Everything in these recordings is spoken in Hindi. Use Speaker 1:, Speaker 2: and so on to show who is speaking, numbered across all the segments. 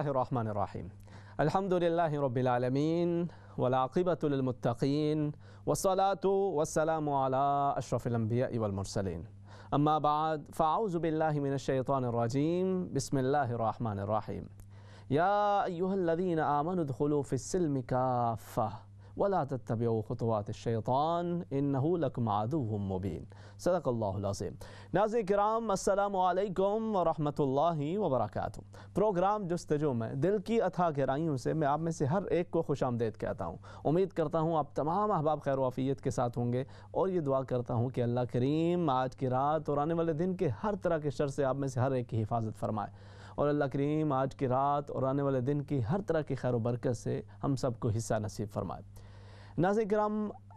Speaker 1: الله الرحمن الرحيم الحمد لله رب العالمين والعاقبة للمتقين والصلاة والسلام على أشرف الأنبياء والمرسلين أما بعد فأعوذ بالله من الشيطان الرجيم بسم الله الرحمن الرحيم يا أيها الذين آمنوا ادخلوا في السلم كافة वला तब ख़ुतवात शैतान इन लकम आदू मुबीन सदक़ल्लाज़ीम नाज कराम अल्लाम वरहि वबरक प्रोग्राम जस्तजु में दिल की अथा गहराइयों से मैं आप में से हर एक को खुश आमदेद कहता हूँ उम्मीद करता हूँ आप तमाम अहबाब खैर वाफ़ियत के साथ होंगे और ये दुआ करता हूँ कि अल्लाह करीम आज की रात और आने वाले दिन के हर तरह के शर से आप में से हर एक की हिफाजत फरमाए और अल्लाह करीम आज की रात और आने वाले दिन की हर तरह की खैर व बरकत से हम सबको हिस्सा नसीब फरमाए नाजिक कराम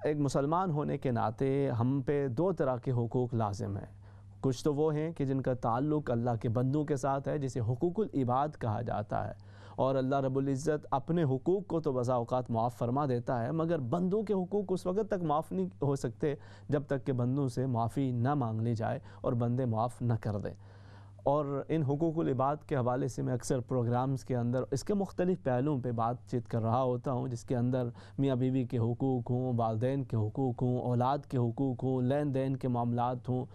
Speaker 1: एक मुसलमान होने के नाते हम पे दो तरह के हकूक़ लाजिम हैं कुछ तो वो हैं कि जिनका ताल्लुक़ अल्लाह के बंदों के साथ है जिसे हकूकुल इबाद कहा जाता है और अल्लाह रबुल्ज़त अपने हकूक़ को तो बसा माफ़ फरमा देता है मगर बंदों के हकूक़ उस वक़्त तक माफ़ नहीं हो सकते जब तक कि बंदों से माफ़ी ना मांग ली जाए और बंदे माफ़ न कर दें और इन हकूक़ुल के हवाले से मैं अक्सर प्रोग्राम्स के अंदर इसके मुख्तलिफ़ पहलुओं पर बातचीत कर रहा होता हूँ जिसके अंदर मियाँ बीवी के हकूक़ हों वालदे के हकूक़ हों औलाद के हकूक़ हों लेन देन के मामला हों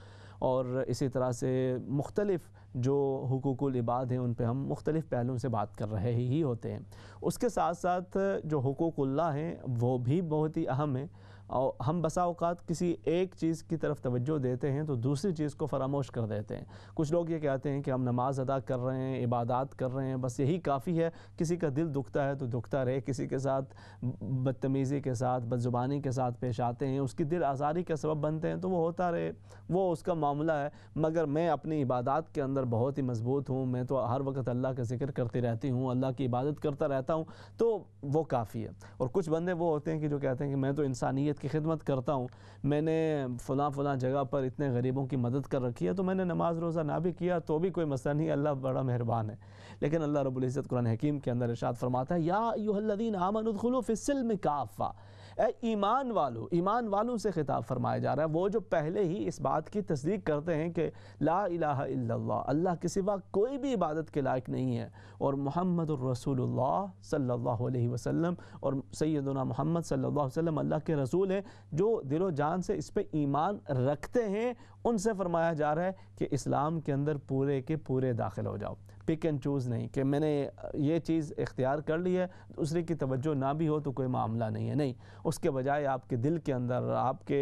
Speaker 1: और इसी तरह से मुख्तलिफ़ जो हकूक़ुल लिबाद हैं उन पर हम मुख्तलिफ़ पहलुओं से बात कर रहे ही होते हैं उसके साथ साथ जो हकूकल्ला हैं वो भी बहुत ही अहम हैं और हम बसा अवत किसी एक चीज़ की तरफ तवज्जो देते हैं तो दूसरी चीज़ को फरामोश कर देते हैं कुछ लोग ये कहते हैं कि हम नमाज़ अदा कर रहे हैं इबादत कर रहे हैं बस यही काफ़ी है किसी का दिल दुखता है तो दुखता रहे किसी के साथ बदतमीज़ी के साथ बदजुबानी के साथ पेश आते हैं उसकी दिल आज़ारी का सबब बनते हैं तो वो होता रहे वो उसका मामला है मगर मैं अपनी इबादत के अंदर बहुत ही मजबूत हूँ मैं तो हर वक्त अल्लाह का जिक्र करती रहती हूँ अल्लाह की इबादत करता रहता हूँ तो वो काफ़ी है और कुछ बंदे वो होते हैं कि जो कहते हैं कि मैं तो इंसानियत शरीयत की खिदमत करता हूँ मैंने फ़लाँ फ़लाँ जगह पर इतने गरीबों की मदद कर रखी है तो मैंने नमाज रोज़ा ना भी किया तो भी कोई मसला नहीं अल्लाह बड़ा मेहरबान है लेकिन अल्लाह रबुल्ज़त कुरान हकीम के अंदर इशाद फरमाता है या यूहदीन आमन उदखलो काफ़ा ईमान वालों ईमान वालों से खिताब फरमाया जा रहा है वो जो पहले ही इस बात की तस्दीक करते हैं कि ला इलाहा इल्लल्लाह अल्लाह के सिवा कोई भी इबादत के लायक नहीं है और मोहम्मद रसूलुल्लाह सल्लल्लाहु अलैहि वसल्लम और सैदना मोहम्मद सल्लल्लाहु अलैहि वसल्लम अल्लाह के रसूल हैं जो दिलो जान से इस पर ईमान रखते हैं उनसे फरमाया जा रहा है कि इस्लाम के अंदर पूरे के पूरे दाखिल हो जाओ पिक एंड चूज़ नहीं कि मैंने ये चीज़ इख्तियार कर ली है दूसरे की तवज्जो ना भी हो तो कोई मामला नहीं है नहीं उसके बजाय आपके दिल के अंदर आपके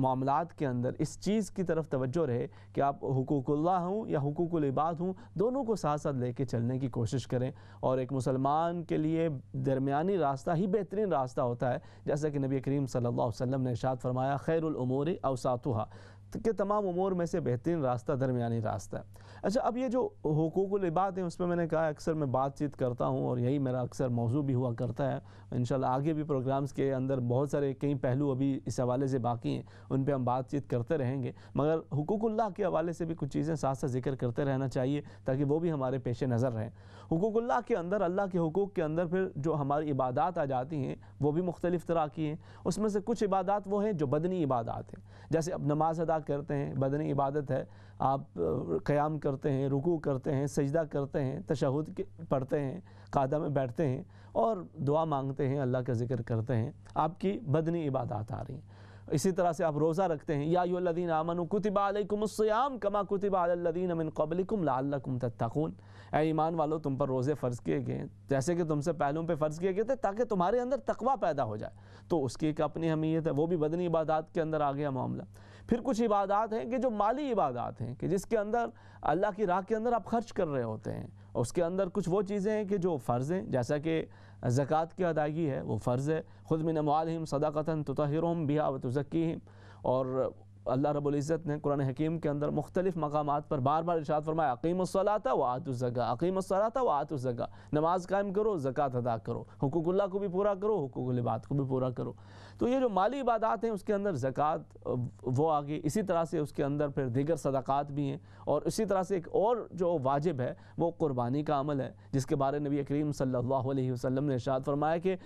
Speaker 1: मामला के अंदर इस चीज़ की तरफ तवज्जो रहे कि आप हकूकुल्ला हूँ या हकूकुल इबाद हूँ दोनों को साथ साथ लेके चलने की कोशिश करें और एक मुसलमान के लिए दरमियानी रास्ता ही बेहतरीन रास्ता होता है जैसा कि नबी करीम सल्लल्लाहु अलैहि वसल्लम ने इशाद फरमाया खैरमूर अवसातुहा के तमाम उमूर में से बेहतरीन रास्ता दरमियानी रास्ता है अच्छा अब ये जो हकूक इबाद है उसमें मैंने कहा अक्सर मैं बातचीत करता हूँ और यही मेरा अक्सर मौजू भी हुआ करता है इन आगे भी प्रोग्राम्स के अंदर बहुत सारे कई पहलू अभी इस हवाले से बाकी हैं उन पर हम बातचीत करते रहेंगे मगर हकूकल्ला के हवाले से भी कुछ चीज़ें साथ साथ जिक्र करते रहना चाहिए ताकि वो भी हमारे पेश नज़र रहें हकूकल्ला के अंदर अल्लाह के हकूक़ के अंदर फिर जो हमारी इबादत आ जाती हैं वो भी मुख्तलिफ़ तरह की हैं उसमें से कुछ इबादत वो हैं जो बदनी इबादत हैं जैसे अब नमाज़ अदा अदा करते हैं बदन इबादत है आप क़याम करते हैं रुकू करते हैं सजदा करते हैं तशहद पढ़ते हैं कादा में बैठते हैं और दुआ मांगते हैं अल्लाह का जिक्र करते हैं आपकी बदनी इबादत आ रही हैं इसी तरह से आप रोज़ा रखते हैं यादीन आमन कुतिबालकुमसयाम कमा कुतिबालदीन अमिन कबलिकुम लाकुम तत्तकून ए ईमान वालों तुम पर रोज़े फ़र्ज़ किए गए जैसे कि तुमसे पहलों पर फ़र्ज़ किए गए थे ताकि तुम्हारे अंदर तकवा पैदा हो जाए तो उसकी एक अपनी अहमियत है वो भी बदनी इबादत के अंदर आ गया मामला फिर कुछ इबादत हैं कि जो माली इबादत हैं कि जिसके अंदर अल्लाह की राह के अंदर आप खर्च कर रहे होते हैं उसके अंदर कुछ वो चीज़ें हैं कि जो फ़र्ज़ हैं जैसा कि ज़क़़त की अदायगी है वो फ़र्ज़ है ख़ुद मिन अमालम सदाक़ता तो तहिरम बिहा व तज़क्कीम और अल्लाह रबुल्ज़त ने कुरान हकीम के अंदर मुख्तलिफ़ मकाम पर बार बार इशात फरमाया अकीम सलाता व आतुज़ा अकीम सलाता व आतुज़ा नमाज कायम करो ज़क़़त अदा करो हकूकुल्ला को भी पूरा करो हकूकुलबात को भी पूरा करो तो ये जो माली इबादात हैं उसके अंदर ज़क़़त वो आ गई इसी तरह से उसके अंदर फिर दीगर सदक़ात भी हैं और इसी तरह से एक और जो वाजिब है वो क़ुरबानी का अमल है जिसके बारे नबी करीम सल्ला वसम ने इशात फरमाया कि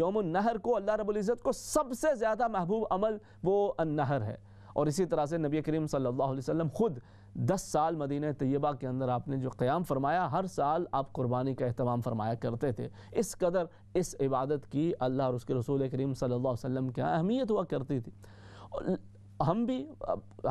Speaker 1: योम नहर को अल्लाह रबुल्ज़त को सबसे ज़्यादा महबूब अमल वो नहर है और इसी तरह से नबी करीम सल्लल्लाहु अलैहि वसल्लम ख़ुद दस साल मदीना तय्यबा के अंदर आपने जो क़याम फरमाया हर साल आप कुर्बानी का अहतमाम फरमाया करते थे इस कदर इस इबादत की अल्लाह और उसके रसूल करीम सल्ला वसम की अहमियत हुआ करती थी हम भी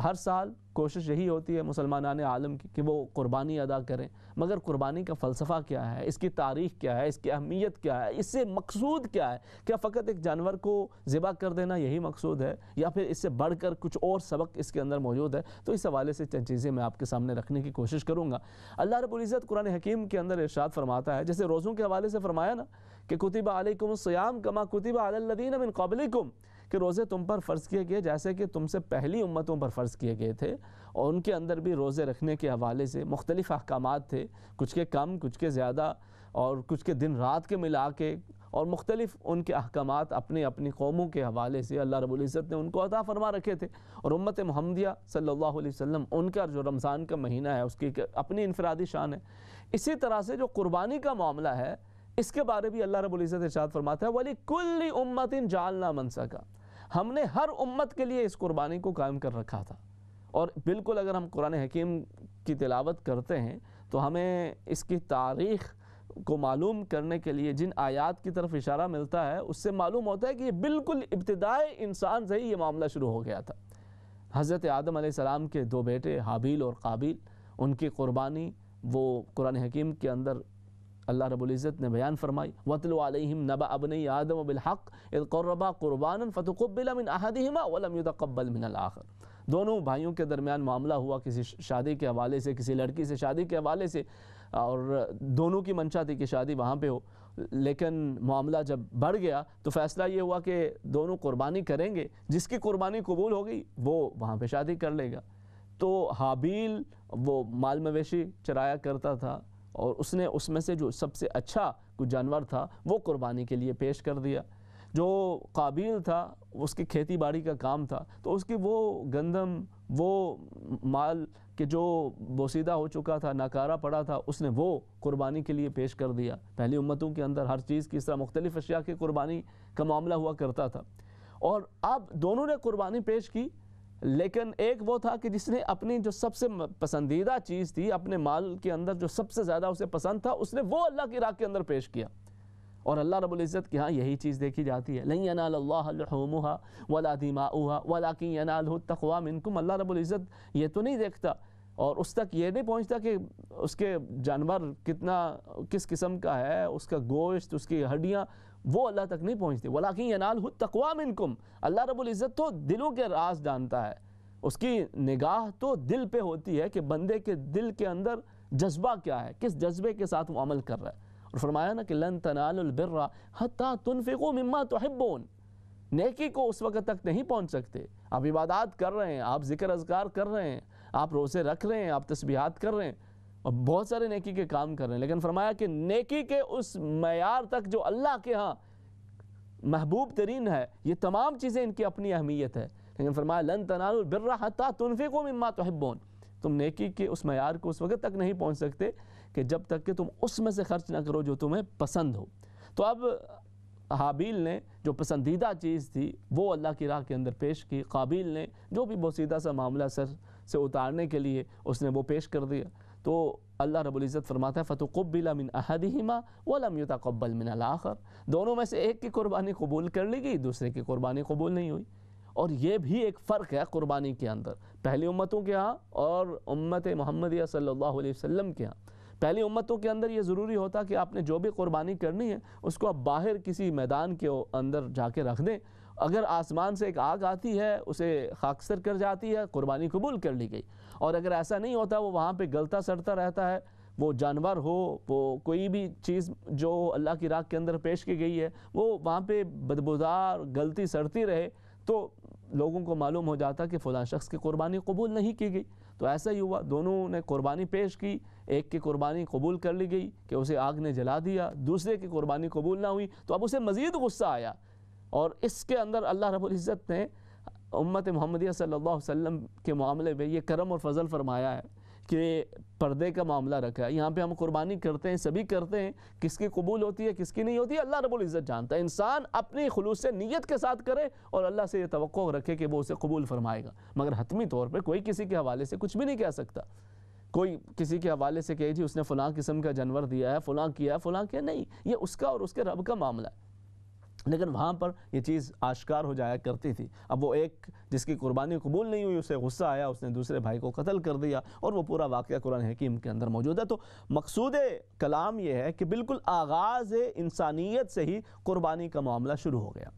Speaker 1: हर साल कोशिश यही होती है मुसलमान आलम की कि वो कुर्बानी अदा करें मगर कुर्बानी का फ़लसफ़ा क्या है इसकी तारीख क्या है इसकी अहमियत क्या है इससे मकसूद क्या है क्या फ़कत एक जानवर को ज़िबा कर देना यही मकसूद है या फिर इससे बढ़ कर कुछ और सबक इसके अंदर मौजूद है तो इस हवाले से चंद चीज़ें मैं आपके सामने रखने की कोशिश करूँगा अल्लाह रबुल्ज़त कुरान हकीम के अंदर इर्शाद फरमाता है जैसे रोज़ों के हवाले से फरमाया ना कि कुतिबा आलकुम सयाम कमा कुतिबा अलदीन बिन कबलिकुम कि रोज़े तुम पर फ़र्ज़ किए गए जैसे कि तुमसे पहली उम्मतों पर फ़र्ज़ किए गए थे और उनके अंदर भी रोज़े रखने के हवाले से मुख्तलिफ़ अहकाम थे कुछ के कम कुछ के ज़्यादा और कुछ के दिन रात के मिला के और मुख्तलिफ़ उनके अहकाम अपने अपनी कौमों के हवाले से अल्लाह रबुल्ज़त ने उनको अता फ़रमा रखे थे और उम्मत महमदिया सल्ला वसम उनका जो रमज़ान का महीना है उसकी अपनी इनफरादी शान है इसी तरह से जो कुर्बानी का मामला है इसके बारे भी अल्लाह रबुल इज़्ज़त इरशाद फरमाता है वली कुल्ली उम्मतिन जालना मनसा का हमने हर उम्मत के लिए इस कुर्बानी को कायम कर रखा था और बिल्कुल अगर हम कुरान हकीम की तिलावत करते हैं तो हमें इसकी तारीख़ को मालूम करने के लिए जिन आयात की तरफ इशारा मिलता है उससे मालूम होता है कि ये बिल्कुल इब्तदाई इंसान से ही ये मामला शुरू हो गया था हज़रत आदम सलाम के दो बेटे हाबील और काबिल उनकी क़ुरबानी वो कुरान हकीम के अंदर अल्लाह रबुल्ज़त ने बयान फरमाई वतलम नबा अबन आदम बिलहक क़ुरबा क़ुरबान फ़तुक़बिल मिन अहदहिमा मिन आखर दोनों भाइयों के दरमियान मामला हुआ किसी शादी के हवाले से किसी लड़की से शादी के हवाले से और दोनों की मंशा थी कि शादी वहाँ पर हो लेकिन मामला जब बढ़ गया तो फ़ैसला ये हुआ कि दोनों कुर्बानी करेंगे जिसकी कुर्बानी कबूल हो गई वो वहाँ पर शादी कर लेगा तो हाबील वो माल मवेशी चराया करता था और उसने उसमें से जो सबसे अच्छा कुछ जानवर था वो कुर्बानी के लिए पेश कर दिया जो काबिल था उसकी खेती बाड़ी का काम था तो उसकी वो गंदम वो माल के जो बोसीदा हो चुका था नाकारा पड़ा था उसने वो कुर्बानी के लिए पेश कर दिया पहली उम्मतों के अंदर हर चीज़ की इस तरह मुख्तलिफ़ अशिया की कुर्बानी का मामला हुआ करता था और अब दोनों ने कुर्बानी पेश की लेकिन एक वो था कि जिसने अपनी जो सबसे पसंदीदा चीज़ थी अपने माल के अंदर जो सबसे ज़्यादा उसे पसंद था उसने वो अल्लाह की राह के अंदर पेश किया और अल्लाह रबुल्ज़त के यहाँ यही चीज़ देखी जाती है नहीं अनाल्लाहा वला दिमाऊहा वला की अनाल तकवा मिनकुम अल्लाह रबुल्ज़त ये तो नहीं देखता और उस तक ये नहीं पहुँचता कि उसके जानवर कितना किस किस्म का है उसका गोश्त उसकी हड्डियाँ वो अल्लाह तक नहीं पहुँचती वलाकिन यनाल हु कुम अल्लाह रबुल्ज़त तो दिलों के राज जानता है उसकी निगाह तो दिल पे होती है कि बंदे के दिल के अंदर जज्बा क्या है किस जज्बे के साथ वो अमल कर रहा है और फरमाया ना कि लन तनालबिर्रा हती तुनफ़ो मम्मा हिब्बोन नेकी को उस वक्त तक नहीं पहुँच सकते आप इबादत कर रहे हैं आप ज़िक्र अजगार कर रहे हैं आप रोज़े रख रहे हैं आप तस्बीहात कर रहे हैं और बहुत सारे नेकी के काम कर रहे हैं लेकिन फरमाया कि नेकी के उस मैार तक जो अल्लाह के यहाँ महबूब तरीन है ये तमाम चीज़ें इनकी अपनी अहमियत है लेकिन फरमाया लन तनाबिर्रता तुनफ़ी को मम्मा तोहबोन तुम नेकी के उस मैार को उस वक्त तक नहीं पहुँच सकते कि जब तक कि तुम उसमें से खर्च ना करो जो तुम्हें पसंद हो तो अब हाबील ने जो पसंदीदा चीज़ थी वो अल्लाह की राह के अंदर पेश की काबिल ने जो भी बोसीदा सा मामला सर से उतारने के लिए उसने वो पेश कर दिया तो अल्लाह रबुल्ज़त फरमाता है फ़तुक़बिल मिन अहदहिमा वलम युतक़बल मिन आखर दोनों में से एक की कुर्बानी कबूल कर ली गई दूसरे की कुर्बानी कबूल नहीं हुई और ये भी एक फ़र्क है कुर्बानी के अंदर पहली उम्मतों के यहाँ और उम्मत महमद सल्ला वसम के यहाँ पहली उम्मतों के अंदर ये ज़रूरी होता कि आपने जो भी कुर्बानी करनी है उसको आप बाहर किसी मैदान के अंदर जाके रख दें अगर आसमान से एक आग आती है उसे खाकसर कर जाती है कुर्बानी कबूल कर ली गई और अगर ऐसा नहीं होता वो वहाँ पर गलता सड़ता रहता है वो जानवर हो वो कोई भी चीज़ जो अल्लाह की राख के अंदर पेश की गई है वो वहाँ पर बदबूदार गलती सड़ती रहे तो लोगों को मालूम हो जाता कि फ़लाँ शख्स की कुर्बानी कबूल नहीं की गई तो ऐसा ही हुआ दोनों ने कुर्बानी पेश की एक की कुर्बानी कबूल कर ली गई कि उसे आग ने जला दिया दूसरे की कुर्बानी कबूल ना हुई तो अब उसे मज़ीद गुस्सा आया और इसके अंदर अल्लाह रबुल्ज़त ने उम्मत मोहम्मदिया सल्लल्लाहु अलैहि वसल्लम के मामले में ये करम और फजल फरमाया है कि पर्दे का मामला रखा है यहाँ पे हम कुर्बानी करते हैं सभी करते हैं किसकी कबूल होती है किसकी नहीं होती है अल्लाह रबुल इज़्ज़त जानता है इंसान अपनी खलूस से नीयत के साथ करे और अल्लाह से ये तो रखे कि वो उसे कबूल फरमाएगा मगर हतमी तौर पर कोई किसी के हवाले से कुछ भी नहीं कह सकता कोई किसी के हवाले से कहे जी उसने फ़लाँ किस्म का जानवर दिया है फ़लाँ किया है फ़लाँ किया नहीं ये उसका और उसके रब का मामला है लेकिन वहाँ पर ये चीज़ आश्कार हो जाया करती थी अब वो एक जिसकी कुर्बानी कबूल नहीं हुई उसे गुस्सा आया उसने दूसरे भाई को कत्ल कर दिया और वो पूरा वाक़ कुरान हकीम के अंदर मौजूद है तो मकसूद कलाम ये है कि बिल्कुल आगाज़ इंसानियत से ही कुर्बानी का मामला शुरू हो गया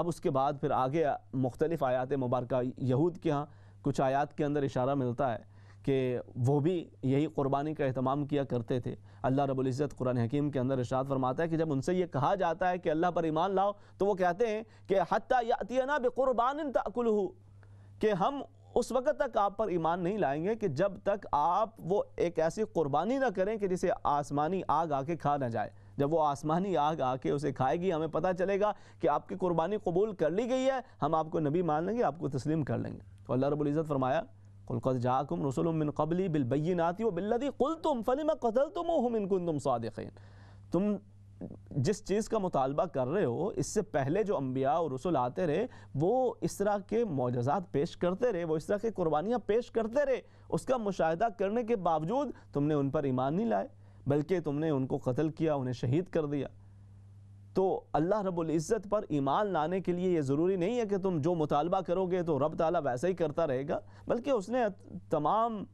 Speaker 1: अब उसके बाद फिर आगे मुख्तलिफ़ आयात मुबारक यहूद के यहाँ कुछ आयात के अंदर इशारा मिलता है कि वो भी यही कुर्बानी का अहतमाम किया करते थे अल्लाह रबुल्ज़त कुरान हकीम के अंदर इशात फरमाता है कि जब उनसे ये कहा जाता है कि अल्लाह पर ईमान लाओ तो वो कहते हैं कि हती यातना बेकुरबान तकुल कि हम उस वक़्त तक आप पर ईमान नहीं लाएंगे कि जब तक आप वो एक ऐसी कुर्बानी ना करें कि जिसे आसमानी आग आके खा ना जाए जब वो आसमानी आग आके उसे खाएगी हमें पता चलेगा कि आपकी कुर्बानी कबूल कर ली गई है हम आपको नबी मान लेंगे आपको तस्लीम कर लेंगे तो अल्लाह रबुल्ज़त फरमाया कुलकत जाकुम रसुलमिन कबली बिलबैनाती व बिल्लदी कुल तुम फलिम कतल तुम हम तुम सादिन तुम जिस चीज़ का मुतालबा कर रहे हो इससे पहले जो अम्बिया और रसुल आते रहे वो इस तरह के मोजात पेश करते रहे वो इस तरह के कुर्बानियाँ पेश करते रहे उसका मुशाह करने के बावजूद तुमने उन पर ईमान नहीं लाए बल्कि तुमने उनको कत्ल किया उन्हें शहीद कर दिया तो अल्लाह रब्बुल इज़्ज़त पर ईमान लाने के लिए ये ज़रूरी नहीं है कि तुम जो मुतालबा करोगे तो रब ताला वैसा ही करता रहेगा बल्कि उसने तमाम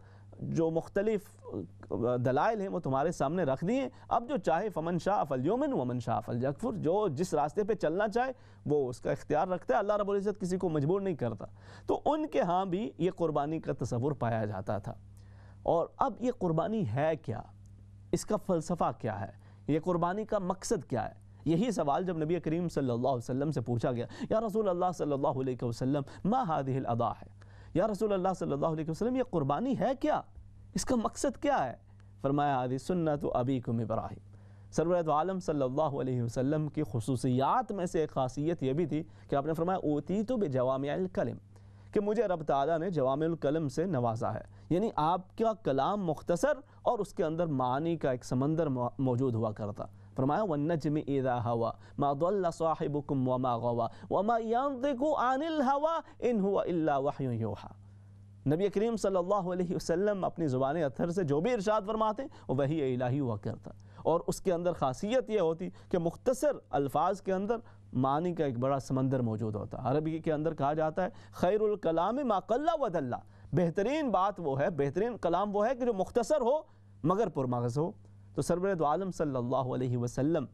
Speaker 1: जो मुख्तलिफ दलाइल हैं वो तुम्हारे सामने रख दिए अब जो चाहे फमन शाह अफल यूमिन वमन शाह अफल जकफ़ुर जो जिस रास्ते पे चलना चाहे वो उसका इख्तियार रखता है अल्लाह रबुल्ज़त किसी को मजबूर नहीं करता तो उनके यहाँ भी ये क़ुरबानी का तस्वुर पाया जाता था और अब ये क़ुरबानी है क्या इसका फ़लसफ़ा क्या है ये क़ुरबानी का मकसद क्या है यही सवाल जब नबी करीम सल्लल्लाहु अलैहि वसल्लम से पूछा गया या रसूल अल्लाह सल्लल्लाहु अलैहि वसल्लम मा हादिल अदा है या रसूल अल्लाह सल्लल्लाहु अलैहि वसल्लम ये कुर्बानी है क्या इसका मकसद क्या है फरमाया आदि सुन्ना तो अबी कुम इब्राहिम सरवरत आलम सल्लल्लाहु अलैहि वसल्लम की खसूसियात में से एक खासियत यह भी थी कि आपने फरमाया ओती तो बेजवाम कलम कि मुझे रब ताला ने जवामिल कलम से नवाजा है यानी आपका कलाम मुख्तसर और उसके अंदर मानी का एक समंदर मौजूद हुआ करता फरमाया वन्नजम इदा हवा मादल्ला साहिबुकुम वमा गवा वमा यंतिकु अनिल हवा इन हुआ इल्ला वहयु युहा नबी करीम सल्लल्लाहु अलैहि वसल्लम अपनी ज़ुबान अतर से जो भी इरशाद फरमाते वही इलाही हुआ करता और उसके अंदर खासियत यह होती कि मुख्तसर अल्फाज के अंदर मानी का एक बड़ा समंदर मौजूद होता अरबी के अंदर कहा जाता है खैरकलाम माकल्ला वदल्ला बेहतरीन बात वो है बेहतरीन कलाम वो है कि जो मुख्तसर हो मगर पुरमगज़ हो तो सरबरदालम तो आलम सल्लल्लाहु अलैहि वसल्लम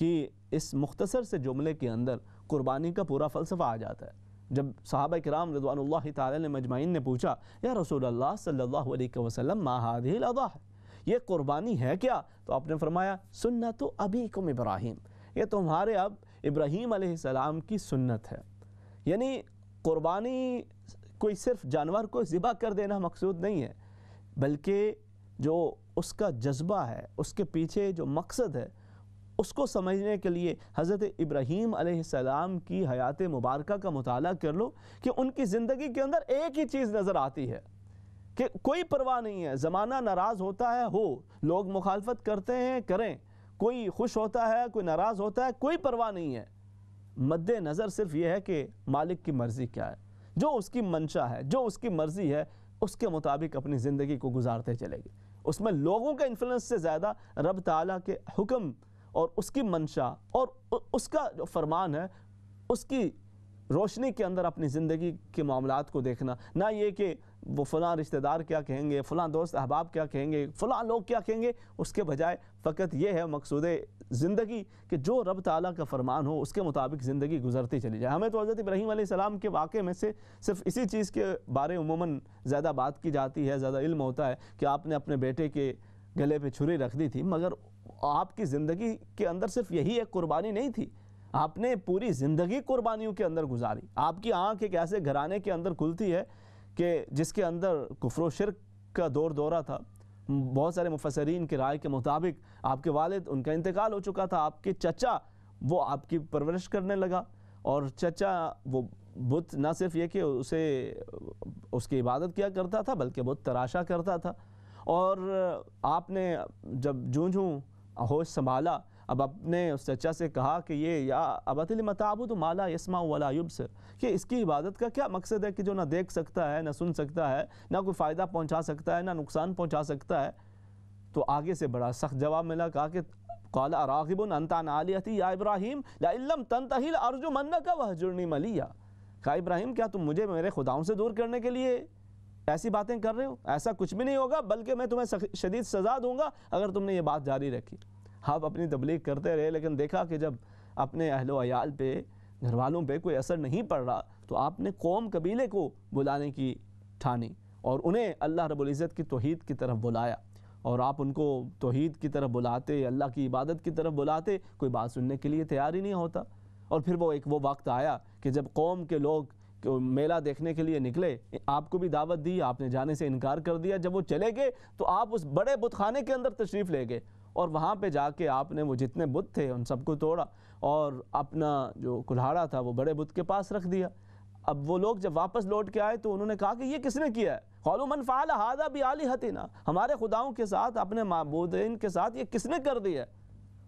Speaker 1: की इस मुख्तसर से जुमले के अंदर कुर्बानी का पूरा फलसफा आ जाता है जब साहब कराम रदवानल्ला ने मजमाइन ने पूछा या रसूल अल्लाह सल्लल्लाहु अलैहि वसल्लम है ये कुर्बानी है क्या तो आपने फरमाया सुन्नत तो अभी कम इब्राहिम ये तुम्हारे अब इब्राहिम सलाम की सुन्नत है यानी कुर्बानी कोई सिर्फ जानवर को ज़िबा कर देना मकसूद नहीं है बल्कि जो उसका जज्बा है उसके पीछे जो मकसद है उसको समझने के लिए हज़रत इब्राहीम आसमाम की हयात मुबारक का मताल कर लो कि उनकी ज़िंदगी के अंदर एक ही चीज़ नज़र आती है कि कोई परवाह नहीं है ज़माना नाराज़ होता है हो लोग मुखालफत करते हैं करें कोई खुश होता है कोई नाराज़ होता है कोई परवाह नहीं है मद्द नज़र सिर्फ ये है कि मालिक की मर्ज़ी क्या है जो उसकी मंशा है जो उसकी मर्ज़ी है उसके मुताबिक अपनी ज़िंदगी को गुजारते चलेगी उसमें लोगों के इन्फ्लुएंस से ज़्यादा रब ताला के हुक्म और उसकी मंशा और उसका जो फरमान है उसकी रोशनी के अंदर अपनी ज़िंदगी के मामला को देखना ना ये कि वो फ़लाँ रिश्तेदार क्या कहेंगे फ़लाँ दोस्त अहबाब क्या कहेंगे फ़लाँ लोग क्या कहेंगे उसके बजाय फ़कत ये है मकसूद ज़िंदगी कि जो रब ताली का फरमान हो उसके मुताबिक ज़िंदगी गुजरती चली जाए हमें तो हज़रत इब्राहीम सलाम के वाक़े में से सिर्फ इसी चीज़ के बारे में ज़्यादा बात की जाती है ज़्यादा इल्म होता है कि आपने अपने बेटे के गले पर छुरी रख दी थी मगर आपकी ज़िंदगी के अंदर सिर्फ यही एक कुर्बानी नहीं थी आपने पूरी ज़िंदगी कुर्बानियों के अंदर गुजारी आपकी आँख एक ऐसे घराने के अंदर खुलती है कि जिसके अंदर कुफर शिरक का दौर दौरा था बहुत सारे मुफसरीन की राय के मुताबिक आपके वालिद उनका इंतकाल हो चुका था आपके चचा वो आपकी परवरिश करने लगा और चचा वो बुत ना सिर्फ ये कि उसे उसकी इबादत किया करता था बल्कि बुत तराशा करता था और आपने जब जूझूँ होश संभाला अब अपने उस चचा से कहा कि ये या अबतिल मताबुद माला यस्मा वाला युब से कि इसकी इबादत का क्या मकसद है कि जो ना देख सकता है ना सुन सकता है ना कोई फ़ायदा पहुँचा सकता है ना नुकसान पहुँचा सकता है तो आगे से बड़ा सख्त जवाब मिला कहा कि कौला रागिब अंतान या इब्राहिम लाम तन तहिल अर्जुम का वह जुर्नी मलिया कहा इब्राहिम क्या तुम मुझे मेरे खुदाओं से दूर करने के लिए ऐसी बातें कर रहे हो ऐसा कुछ भी नहीं होगा बल्कि मैं तुम्हें शदीद सज़ा दूंगा अगर तुमने ये बात जारी रखी आप अपनी तबलीग करते रहे लेकिन देखा कि जब अपने अहलोयाल अयाल पे घर वालों पर कोई असर नहीं पड़ रहा तो आपने कौम कबीले को बुलाने की ठानी और उन्हें अल्लाह रबुल्ज़त की तोहद की तरफ बुलाया और आप उनको तोहद की तरफ बुलाते अल्लाह की इबादत की तरफ बुलाते कोई बात सुनने के लिए तैयार ही नहीं होता और फिर वो एक वो वक्त आया कि जब कौम के लोग मेला देखने के लिए निकले आपको भी दावत दी आपने जाने से इनकार कर दिया जब वो चले गए तो आप उस बड़े बुतखाने के अंदर तशरीफ़ ले गए और वहाँ पे जाके आपने वो जितने बुत थे उन सबको तोड़ा और अपना जो कुल्हाड़ा था वो बड़े बुत के पास रख दिया अब वो लोग जब वापस लौट के आए तो उन्होंने कहा कि ये किसने किया है खौलमन फ़ाल हादा भी आली हतीना हमारे खुदाओं के साथ अपने मबूदिन के साथ ये किसने कर दिया है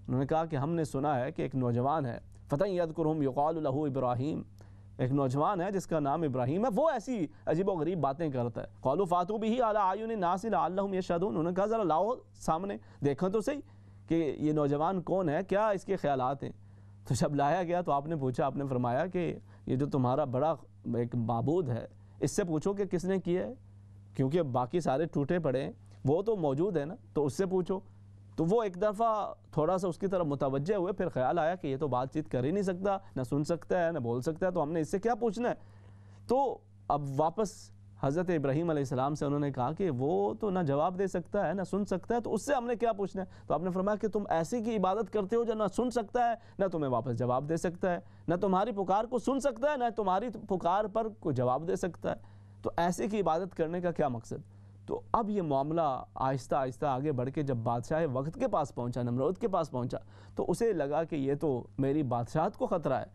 Speaker 1: उन्होंने कहा कि हमने सुना है कि एक नौजवान है फ़तेह यदकुरम यकाल इब्राहिम एक नौजवान है जिसका नाम इब्राहिम है वो ऐसी अजीब गरीब बातें करता है कौलू फातू भी अला आयुन नासिल अल्लाह यशादून उन्होंने कहा ज़रा लाओ सामने देखो तो सही कि ये नौजवान कौन है क्या इसके ख्याल हैं तो जब लाया गया तो आपने पूछा आपने फरमाया कि ये जो तुम्हारा बड़ा एक मबूद है इससे पूछो कि किसने किया है क्योंकि बाकी सारे टूटे पड़े हैं वो तो मौजूद है ना तो उससे पूछो तो वो एक दफ़ा थोड़ा सा उसकी तरफ मुतवजह हुए फिर ख्याल आया कि ये तो बातचीत कर ही नहीं सकता ना सुन सकता है ना बोल सकता है तो हमने इससे क्या पूछना है तो अब वापस हज़रत इब्राहीम से उन्होंने कहा कि वो तो ना जवाब दे सकता है ना सुन सकता है तो उससे हमने क्या पूछना है तो आपने फरमाया कि तुम ऐसी की इबादत करते हो जो ना सुन सकता है ना तुम्हें वापस जवाब दे सकता है ना तुम्हारी पुकार को सुन सकता है ना तुम्हारी पुकार पर कोई जवाब दे सकता है तो ऐसे की इबादत करने का क्या मकसद तो अब ये मामला आहिस्ता आहिस्ता आगे बढ़ के जब बादशाह वक्त के पास पहुंचा नमरूद के पास पहुंचा तो उसे लगा कि ये तो मेरी बादशाहत को ख़तरा है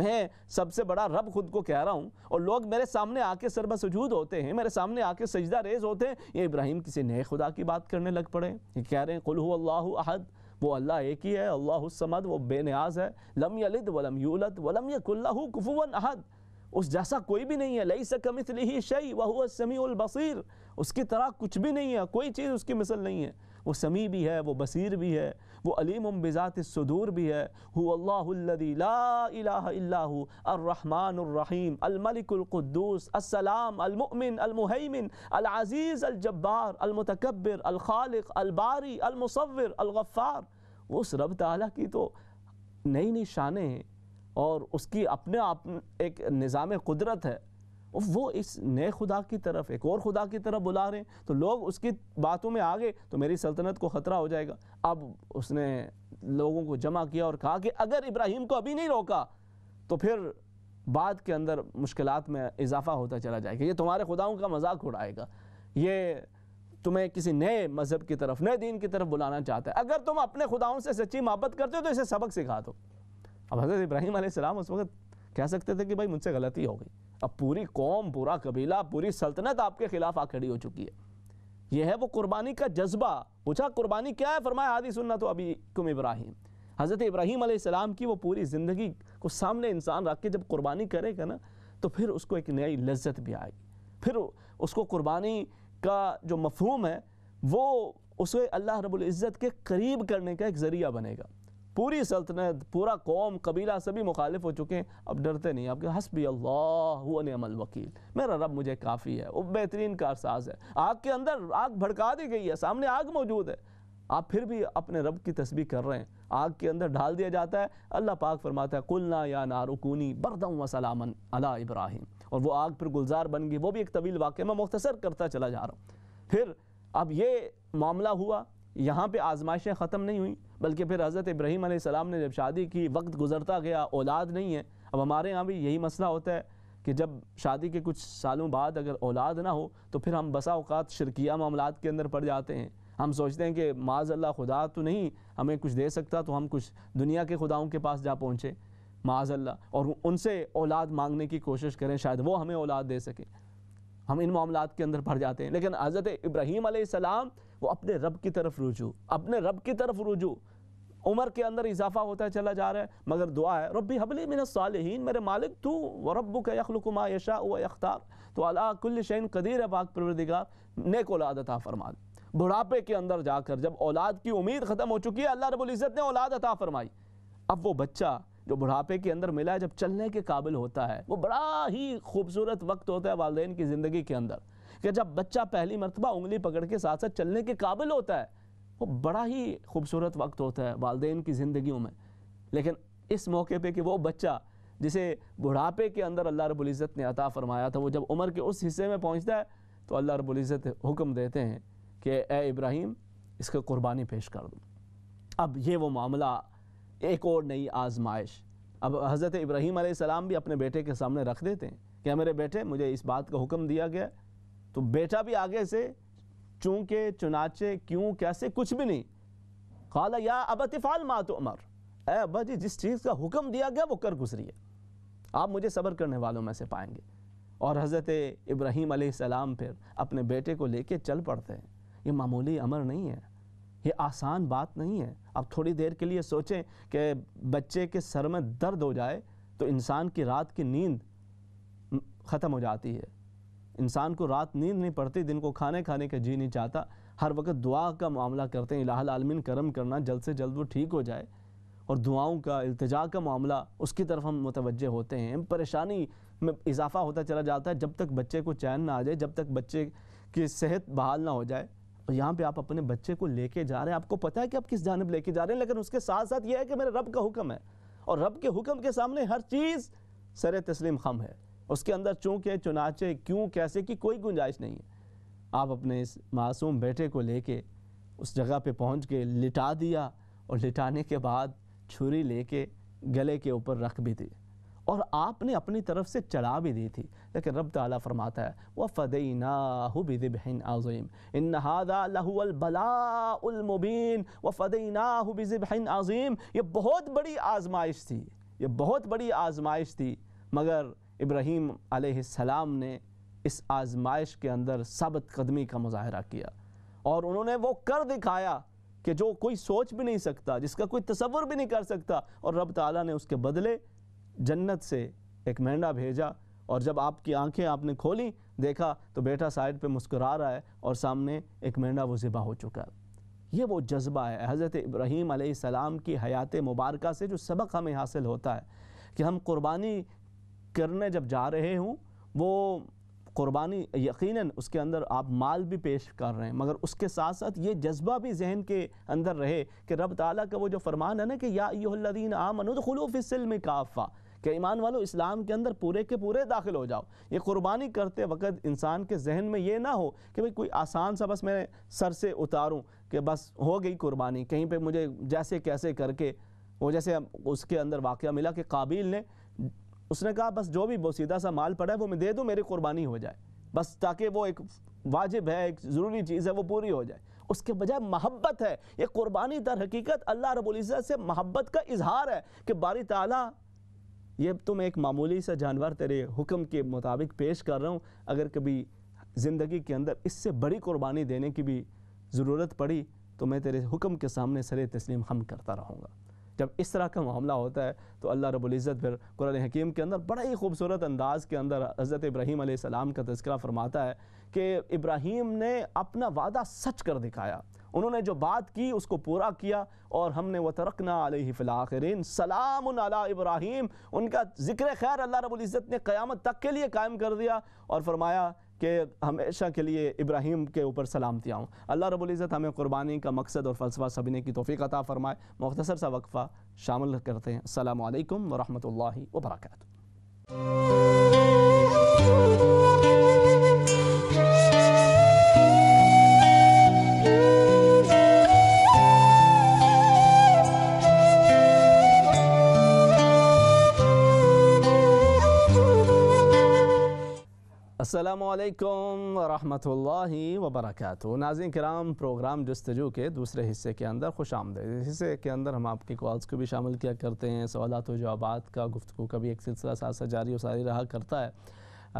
Speaker 1: मैं सबसे बड़ा रब खुद को कह रहा हूँ और लोग मेरे सामने आके सरबसजूद होते हैं मेरे सामने आके सजदा रेज होते हैं ये इब्राहिम किसी नए खुदा की बात करने लग पड़े ये कह रहे हैं कुल अल्लाह अहद वो अल्लाह एक ही है अल्लाह समद वो बेनियाज है लम यलिद वलम यूलत वलम यकुल्ला कुफुवन अहद उस जैसा कोई भी नहीं है लई सकमित ही शई वह समी बसीर उसकी तरह कुछ भी नहीं है कोई चीज़ उसकी मिसल नहीं है वो समी भी है वो बसीर भी है वो अलीम बिजात सदूर भी है हु अल्लाहमानरहीम अलमलिकुल्कुद्दूस असलम अलमिन अलमुहैमिन अलआज़ीज़ अलजब्बार अलमतकबर अलखालिक अलबारी अलमसवर अलगफ़ार उस रब ताली की तो नई नई शानें हैं और उसकी अपने आप एक निज़ाम कुदरत है वो इस नए खुदा की तरफ एक और खुदा की तरफ बुला रहे हैं तो लोग उसकी बातों में आ गए तो मेरी सल्तनत को ख़तरा हो जाएगा अब उसने लोगों को जमा किया और कहा कि अगर इब्राहिम को अभी नहीं रोका तो फिर बाद के अंदर मुश्किल में इजाफा होता चला जाएगा ये तुम्हारे खुदाओं का मजाक उड़ाएगा ये तुम्हें किसी नए मज़हब की तरफ नए दीन की तरफ बुलाना चाहता है अगर तुम अपने खुदाओं से सच्ची मोहब्बत करते हो तो इसे सबक सिखा दो अब हज़रत इब्राहिम आसमाम उस वक्त कह सकते थे कि भाई मुझसे गलती हो गई अब पूरी कौम पूरा कबीला पूरी सल्तनत आपके खिलाफ आ खड़ी हो चुकी है यह है वो कुर्बानी का जज्बा पूछा कुर्बानी क्या है फरमाया आदि सुनना तो अभी कुम इब्राहिम हज़रत इब्राहिम आसमाम की वो पूरी ज़िंदगी को सामने इंसान रख के जब कुर्बानी करेगा ना तो फिर उसको एक नई लज्जत भी आएगी फिर उसको कुर्बानी का जो मफहूम है वो उसे अल्लाह रबुल्ज़त के करीब करने का एक ज़रिया बनेगा पूरी सल्तनत पूरा कौम कबीला सभी मुखालिफ हो चुके हैं अब डरते नहीं आपके हसबी अल्लाह नमल वकील मेरा रब मुझे काफ़ी है वो बेहतरीन कारसाज है आग के अंदर आग भड़का दी गई है सामने आग मौजूद है आप फिर भी अपने रब की तस्वीर कर रहे हैं आग के अंदर ढाल दिया जाता है अल्लाह पाक फरमाता है कुलना या नारुकूनी बरदम व सलामन अला इब्राहिम और वो आग फिर गुलजार बन गई वो भी एक तवील वाक़ मैं मुख्तसर करता चला जा रहा हूँ फिर अब ये मामला हुआ यहाँ पे आजमाइशें ख़त्म नहीं हुई बल्कि फिर हज़रत इब्राहीम सलाम ने जब शादी की वक्त गुजरता गया औलाद नहीं है अब हमारे यहाँ भी यही मसला होता है कि जब शादी के कुछ सालों बाद अगर औलाद ना हो तो फिर हम बसा अवत शर्किया मामला के अंदर पड़ जाते हैं हम सोचते हैं कि माज अल्लाह खुदा तो नहीं हमें कुछ दे सकता तो हम कुछ दुनिया के खुदाओं के पास जा पहुँचे माज अल्लाह और उनसे औलाद मांगने की कोशिश करें शायद वो हमें औलाद दे सके हम इन मामला के अंदर पड़ जाते हैं लेकिन हज़रत इब्राहीम सलाम वो अपने रब की तरफ रुझू अपने रब की तरफ रुझू उम्र के अंदर इजाफा होता है चला जा रहा है मगर दुआ है रबी हबली मिन सालहीन मेरे मालिक तू व रब का यखलुकुमा यशा व यख्तार तो अला कुल शैन कदीर है पाक परवरदिगार नेक औलाद अता फरमा दे बुढ़ापे के अंदर जाकर जब औलाद की उम्मीद ख़त्म हो चुकी है अल्लाह रब्बुल इज़्ज़त ने औलाद अता फरमाई अब वो बच्चा जो बुढ़ापे के अंदर मिला है जब चलने के काबिल होता है वो बड़ा ही खूबसूरत वक्त होता है वालदेन की ज़िंदगी के अंदर कि जब बच्चा पहली मरतबा उंगली पकड़ के साथ साथ चलने के काबिल होता है वो बड़ा ही खूबसूरत वक्त होता है वालदे की ज़िंदगी में लेकिन इस मौके पर कि वो बच्चा जिसे बुढ़ापे के अंदर अल्लाह रबुल्ज़त ने अता फरमाया था वो जब उम्र के उस हिस्से में पहुँचता है तो अल्लाह रबुल्ज़त हुक्म देते हैं कि ए इब्राहिम इसको कुर्बानी पेश कर दो अब ये वो मामला एक और नई आजमाइश अब हज़रत इब्राहिम सलाम भी अपने बेटे के सामने रख देते हैं क्या मेरे बेटे मुझे इस बात का हुक्म दिया गया तो बेटा भी आगे से चूँके चुनाचे क्यों कैसे कुछ भी नहीं खाला या अबतफ़ाल मात उमर ए अबा जी जिस चीज़ का हुक्म दिया गया वो कर गुजरी है आप मुझे सब्र करने वालों में से पाएंगे और हज़रत इब्राहीम सलाम फिर अपने बेटे को लेके चल पड़ते हैं ये मामूली अमर नहीं है ये आसान बात नहीं है अब थोड़ी देर के लिए सोचें कि बच्चे के सर में दर्द हो जाए तो इंसान की रात की नींद ख़त्म हो जाती है इंसान को रात नींद नहीं पड़ती दिन को खाने खाने का जी नहीं चाहता हर वक्त दुआ का मामला करते हैं आलमीन करम करना जल्द से जल्द वो ठीक हो जाए और दुआओं का अल्तजा का मामला उसकी तरफ हम मुतवजह होते हैं परेशानी में इजाफा होता चला जाता है जब तक बच्चे को चैन ना आ जाए जब तक बच्चे की सेहत बहाल ना हो जाए और यहाँ पे आप अपने बच्चे को लेके जा रहे हैं आपको पता है कि आप किस जानब लेके जा रहे हैं लेकिन उसके साथ साथ ये है कि मेरे रब का हुक्म है और रब के हुक्म के सामने हर चीज़ सर तस्लीम खम है उसके अंदर चूँके चुनाचे क्यों कैसे की कोई गुंजाइश नहीं है आप अपने इस मासूम बेटे को लेके उस जगह पे पहुंच के लिटा दिया और लिटाने के बाद छुरी लेके गले के ऊपर रख भी दी और आपने अपनी तरफ से चढ़ा भी दी थी लेकिन रब ताला फरमाता है वह फ़दैना बिदिबहन आज़ीम इन हादाबलामुबीन व फ़दैना बहन आज़ीम ये बहुत बड़ी आजमाइश थी ये बहुत बड़ी आजमाइश थी मगर इब्राहीम आसमाम ने इस आजमाइश के अंदर सबत कदमी का मुजाहरा किया और उन्होंने वो कर दिखाया कि जो कोई सोच भी नहीं सकता जिसका कोई तस्वुर भी नहीं कर सकता और रब ताला ने उसके बदले जन्नत से एक मेंढा भेजा और जब आपकी आंखें आपने खोली देखा तो बेटा साइड पे मुस्कुरा रहा है और सामने एक मेंढा वो ज़िबा हो चुका है ये वो जज्बा है हज़रत इब्राहीम सलाम की हयात मुबारक से जो सबक हमें हासिल होता है कि हम कुर्बानी करने जब जा रहे हों वो क़ुरबानी यकीनन उसके अंदर आप माल भी पेश कर रहे हैं मगर उसके साथ साथ ये जज्बा भी जहन के अंदर रहे कि रब ताला का वो जो फरमान है ना कि या यादीन आमन खलूफ़िसल में काफ़ा कि ईमान वालों इस्लाम के अंदर पूरे के पूरे दाखिल हो जाओ ये कुर्बानी करते वक्त इंसान के जहन में ये ना हो कि भाई कोई आसान सा बस मैं सर से उतारूँ कि बस हो गई कुर्बानी कहीं पर मुझे जैसे कैसे करके वो जैसे उसके अंदर वाक़ मिला कि काबिल ने उसने कहा बस जो भी वो सीधा सा माल पड़ा है वो मैं दे दूँ मेरी कुर्बानी हो जाए बस ताकि वो एक वाजिब है एक ज़रूरी चीज़ है वो पूरी हो जाए उसके बजाय मोहब्बत है ये कुर्बानी दर हकीकत अल्लाह रबुल्ज़त से मोहब्बत का इजहार है कि बारी ताला ये तुम एक मामूली सा जानवर तेरे हुक्म के मुताबिक पेश कर रहा हूँ अगर कभी ज़िंदगी के अंदर इससे बड़ी कुर्बानी देने की भी ज़रूरत पड़ी तो मैं तेरे हुक्म के सामने सरे तस्लीम हम करता रहूँगा जब इस तरह का मामला होता है तो अल्लाह रबुल्ज़त फिर कुरान हकीम के अंदर बड़ा ही खूबसूरत अंदाज़ के अंदर हज़रत इब्राहीम आसमाम का तस्करा फरमाता है कि इब्राहीम ने अपना वादा सच कर दिखाया उन्होंने जो बात की उसको पूरा किया और हमने व तरकना फ़िलाखरीन सलाम अला इब्राहीम उनका ज़िक्र खैर अल्लाह रबुल्ज़त ने क़यामत तक के लिए कायम कर दिया और फरमाया कि हमेशा के लिए इब्राहिम के ऊपर सलामतियाँ हूँ अल्लाह रबुल्ज़त हमें क़ुरबानी का मकसद और फ़लसफ़ा समझने की तोफ़ी अता फ़रमाए मख्तसर सा वक्फ़ा शामिल करते हैं अल्लाम वरहमल वर्का असलकम वरहमल वबरक नाजिन कराम प्रोग्राम जस्तजू के दूसरे हिस्से के अंदर खुश आमदे इस हिस्से के अंदर हम आपकी कॉल्स को भी शामिल किया करते हैं सवाल व जवाब का गुफ्तु का भी एक सिलसिला साथ जारी वारी रहा करता है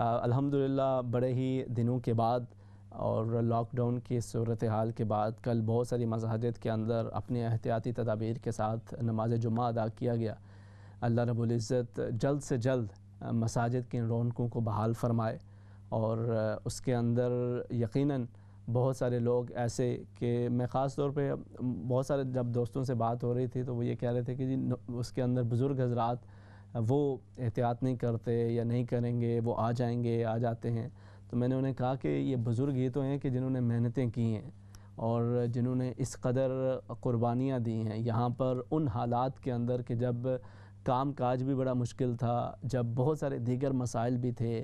Speaker 1: अलहमदिल्ला बड़े ही दिनों के बाद और लॉकडाउन की सूरत हाल के बाद कल बहुत सारी मसाजिद के अंदर अपने एहतियाती तदाबीर के साथ नमाज जुम्मा अदा किया गया अल्लाह रबुल्ज़त जल्द से जल्द मसाजिद की रौनकों को बहाल फरमाए और उसके अंदर यकीनन बहुत सारे लोग ऐसे कि मैं ख़ास तौर पे बहुत सारे जब दोस्तों से बात हो रही थी तो वो ये कह रहे थे कि जी उसके अंदर बुज़ुर्ग हजरात वो एहतियात नहीं करते या नहीं करेंगे वो आ जाएंगे आ जाते हैं तो मैंने उन्हें कहा कि ये बुज़ुर्ग ये तो हैं कि जिन्होंने मेहनतें की हैं और जिन्होंने इस कदर कुर्बानियाँ दी हैं यहाँ पर उन हालात के अंदर कि जब काम काज भी बड़ा मुश्किल था जब बहुत सारे दीगर मसाइल भी थे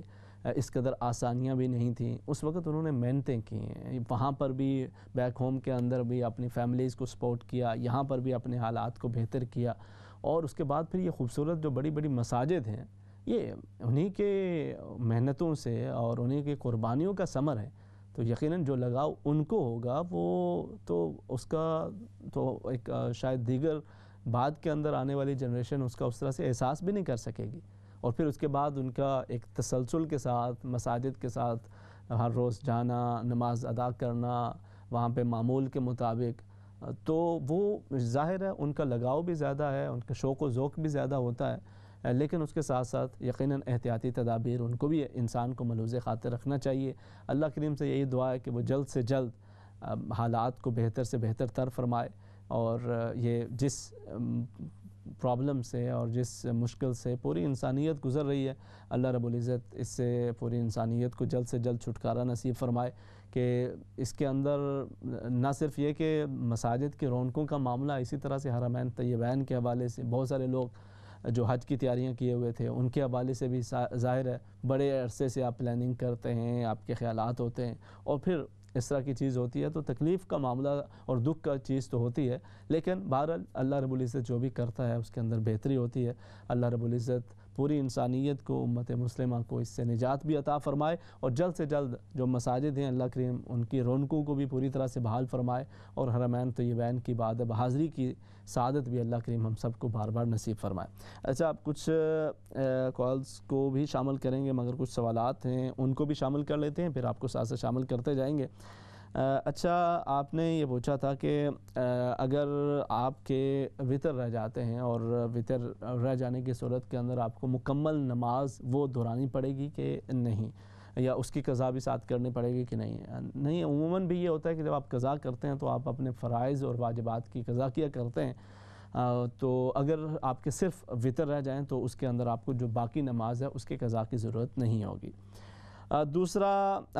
Speaker 1: इस कदर आसानियाँ भी नहीं थी उस वक्त उन्होंने मेहनतें की हैं वहाँ पर भी बैक होम के अंदर भी अपनी फैमिलीज़ को सपोर्ट किया यहाँ पर भी अपने हालात को बेहतर किया और उसके बाद फिर ये खूबसूरत जो बड़ी बड़ी मसाजिद हैं ये उन्हीं के मेहनतों से और उन्हीं के कुर्बानियों का समर है तो यकीनन जो लगाव उनको होगा वो तो उसका तो एक शायद दीगर बाद के अंदर आने वाली जनरेशन उसका उस तरह से एहसास भी नहीं कर सकेगी और फिर उसके बाद उनका एक तसलसल के साथ मसाजिद के साथ हर रोज़ जाना नमाज अदा करना वहाँ पे मामूल के मुताबिक तो वो ज़ाहिर है उनका लगाव भी ज़्यादा है उनका शौक़ व ओक़ भी ज़्यादा होता है लेकिन उसके साथ साथ यकीन एहतियाती तदाबीर उनको भी इंसान को मलूज़ ख़ातिर रखना चाहिए अल्लाह करीम से यही दुआ है कि वो जल्द से जल्द हालात को बेहतर से बेहतर तर फरमाए और ये जिस प्रॉब्लम से और जिस मुश्किल से पूरी इंसानियत गुजर रही है अल्लाह रबुल्ज़त इससे पूरी इंसानियत को जल्द से जल्द छुटकारा नसीब फरमाए कि इसके अंदर ना सिर्फ ये कि मसाजिद के रौनकों का मामला इसी तरह से हरामैन तयबैन के हवाले से बहुत सारे लोग जो हज की तैयारियां किए हुए थे उनके हवाले से भी जाहिर है बड़े अरसे से आप प्लानिंग करते हैं आपके ख्याल होते हैं और फिर इस तरह की चीज़ होती है तो तकलीफ़ का मामला और दुख का चीज़ तो होती है लेकिन बहरहाल अल्लाह रबुल्ज़त जो भी करता है उसके अंदर बेहतरी होती है अल्लाह रबुल्ज़त पूरी इंसानियत को उम्मत मुस्लिमा को इससे निजात भी अता फ़रमाए और जल्द से जल्द जो मसाजिद हैं अल्लाह करीम उनकी रौनकों को भी पूरी तरह से बहाल फरमाए और हरमैन तयबैन की बाद हाज़री की सादत भी अल्लाह करीम हम सबको बार बार नसीब फरमाए अच्छा आप कुछ कॉल्स को भी शामिल करेंगे मगर कुछ सवालत हैं उनको भी शामिल कर लेते हैं फिर आपको साथ से शामिल करते जाएँगे अच्छा आपने ये पूछा था कि अगर आपके वितर रह जाते हैं और वितर रह जाने की सूरत के अंदर आपको मुकम्मल नमाज वो दोहरानी पड़ेगी कि नहीं या उसकी कज़ा भी साथ करनी पड़ेगी कि नहीं नहीं उमूमा भी ये होता है कि जब आप कज़ा करते हैं तो आप अपने फ़रज़ और वाजिबात की कज़ा किया करते हैं तो अगर आपके सिर्फ वितर रह जाएँ तो उसके अंदर आपको जो बाकी नमाज है उसके कज़ा की ज़रूरत नहीं होगी दूसरा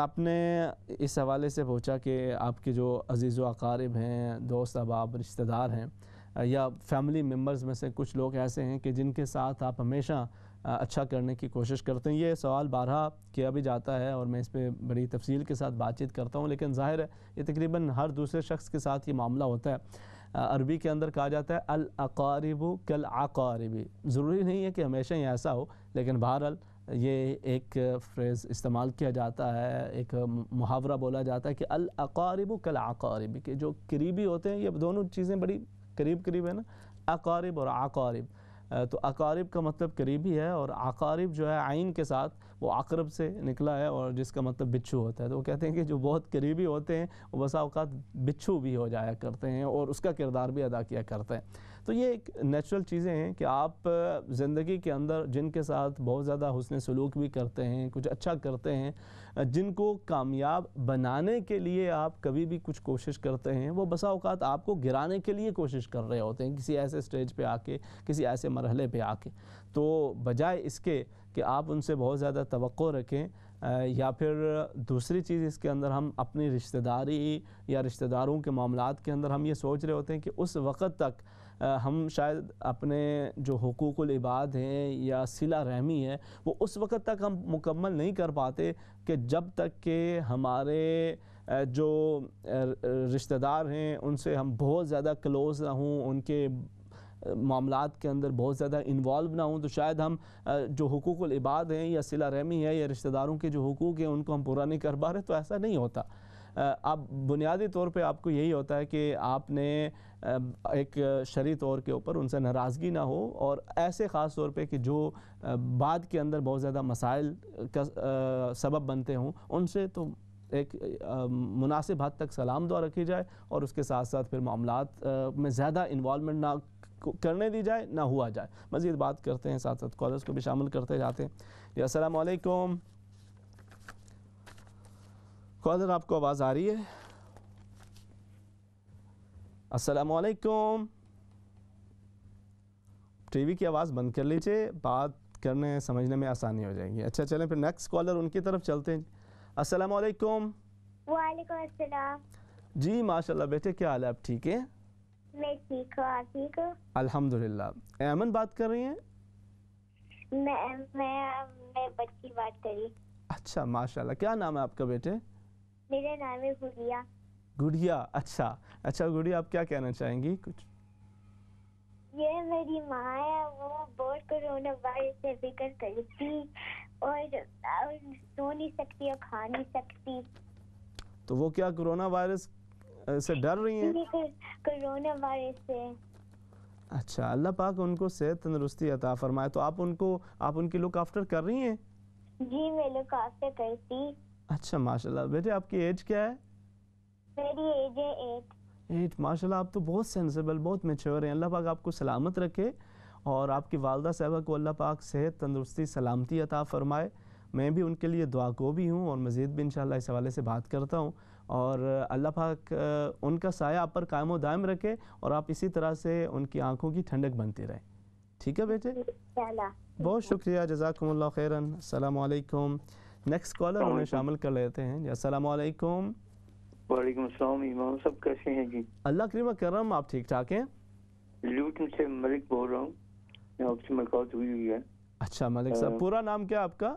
Speaker 1: आपने इस हवाले से पूछा कि आपके जो अजीज़ अकारब हैं दोस्त अहबाब रिश्तेदार हैं या फैमिली मेम्बर्स में से कुछ लोग ऐसे हैं कि जिनके साथ आप हमेशा अच्छा करने की कोशिश करते हैं ये सवाल बारह किया भी जाता है और मैं इस पर बड़ी तफसील के साथ बातचीत करता हूँ लेकिन ज़ाहिर है ये तकरीबन हर दूसरे शख्स के साथ ये मामला होता है अरबी के अंदर कहा जाता है अल अकारब कल आकारबी ज़रूरी नहीं है कि हमेशा ही ऐसा हो लेकिन बहरहाल ये एक फ्रेज़ इस्तेमाल किया जाता है एक मुहावरा बोला जाता है कि अल अकारिब कल अकारब के जो करीबी होते हैं ये दोनों चीज़ें बड़ी करीब करीब है ना अकारब और अकारब तो अकारब का मतलब करीबी है और अकारब जो है आइन के साथ वो अकरब से निकला है और जिसका मतलब बिच्छू होता है तो वो कहते हैं कि जो बहुत करीबी होते हैं वो बसा अवकात बिच्छू भी हो जाया करते हैं और उसका किरदार भी अदा किया करते हैं तो ये एक नेचुरल चीज़ें हैं कि आप ज़िंदगी के अंदर जिनके साथ बहुत ज़्यादा हसन सलूक भी करते हैं कुछ अच्छा करते हैं जिनको कामयाब बनाने के लिए आप कभी भी कुछ कोशिश करते हैं वो बसा अवकात आपको गिराने के लिए कोशिश कर रहे होते हैं किसी ऐसे स्टेज पे आके किसी ऐसे मरहले पे आके तो बजाय इसके कि आप उनसे बहुत ज़्यादा तो रखें या फिर दूसरी चीज़ इसके अंदर हम अपनी रिश्तेदारी या रिश्तेदारों के मामला के अंदर हम ये सोच रहे होते हैं कि उस वक़्त तक हम शायद अपने जो हकूक़ुल इबाद हैं या सिला रहमी है वो उस वक़्त तक हम मुकम्मल नहीं कर पाते कि जब तक के हमारे जो रिश्तेदार हैं उनसे हम बहुत ज़्यादा क्लोज़ ना हों उनके मामला के अंदर बहुत ज़्यादा इन्वॉल्व ना हों तो शायद हम जो हकूक़ इबाद हैं या सिला रहमी है या रिश्तेदारों के जो हकूक़ हैं उनको हम पूरा नहीं कर पा रहे तो ऐसा नहीं होता आप बुनियादी तौर पे आपको यही होता है कि आपने एक शरी तौर के ऊपर उनसे नाराज़गी ना हो और ऐसे ख़ास तौर पे कि जो बाद के अंदर बहुत ज़्यादा मसाइल का सबब बनते हों उनसे तो एक मुनासिब हद तक सलाम दुआ रखी जाए और उसके साथ साथ फिर मामला में ज़्यादा इन्वॉलमेंट ना करने दी जाए ना हुआ जाए मज़ीद बात करते हैं साथ साथ कॉलर्स को भी शामिल करते जाते हैं जी असलकम कॉलर आपको आवाज़ आ रही है असलकुम टीवी की आवाज़ बंद कर लीजिए बात करने समझने में आसानी हो जाएगी अच्छा चलें फिर नेक्स्ट कॉलर उनकी तरफ चलते हैं अस्सलाम वालेकुम
Speaker 2: अस्सलाम
Speaker 1: जी माशाल्लाह बेटे क्या हाल है आप ठीक है
Speaker 2: मैं ठीक हूँ आप ठीक हो
Speaker 1: अल्हम्दुलिल्लाह अमन बात कर रही हैं
Speaker 2: मैं मैं मैं बच्ची बात करी
Speaker 1: अच्छा माशाल्लाह क्या नाम है आपका बेटे
Speaker 2: मेरा नाम है गुड़िया
Speaker 1: गुड़िया अच्छा अच्छा गुड़िया आप क्या कहना चाहेंगी कुछ
Speaker 2: ये मेरी माँ है वो बहुत कोरोना वायरस से फिक्र करी थी और, और सो नहीं सकती और खा नहीं सकती
Speaker 1: तो वो क्या कोरोना वायरस से डर रही
Speaker 2: हैं कोरोना वायरस से
Speaker 1: अच्छा अल्लाह पाक उनको सेहत तंदरुस्ती अता फरमाए तो आप उनको आप उनकी लुक आफ्टर कर रही हैं
Speaker 2: जी मैं लुक आफ्टर करती
Speaker 1: अच्छा माशाल्लाह बेटे आपकी एज क्या है
Speaker 2: मेरी एज है एट
Speaker 1: एट माशाल्लाह आप तो बहुत सेंसिबल बहुत मेच्योर हैं अल्लाह पाक आपको सलामत रखे और आपकी वालदा साहबा को अल्लाह पाक सेहत तंदुरुस्ती सलामती अता फ़रमाए मैं भी उनके लिए दुआ को भी हूँ और मज़ीद भी इन इस हवाले से बात करता हूँ और अल्लाह पाक उनका साया आप पर कायम दायम रखे और आप इसी तरह से उनकी आंखों की ठंडक बनती रहें ठीक है बेटे बहुत शुक्रिया जजाकम्ला खैरन अल्लाम नेक्स्ट कॉलर उन्हें शामिल कर लेते हैं असलकुम
Speaker 3: वालेकुम अस्सलाम इमाम सब कैसे हैं जी
Speaker 1: अल्लाह करीमा करम आप ठीक ठाक हैं ल्यूटन से मलिक बोल रहा हूँ आपसे मुलाकात हुई हुई है अच्छा मलिक साहब हाँ। पूरा नाम क्या आपका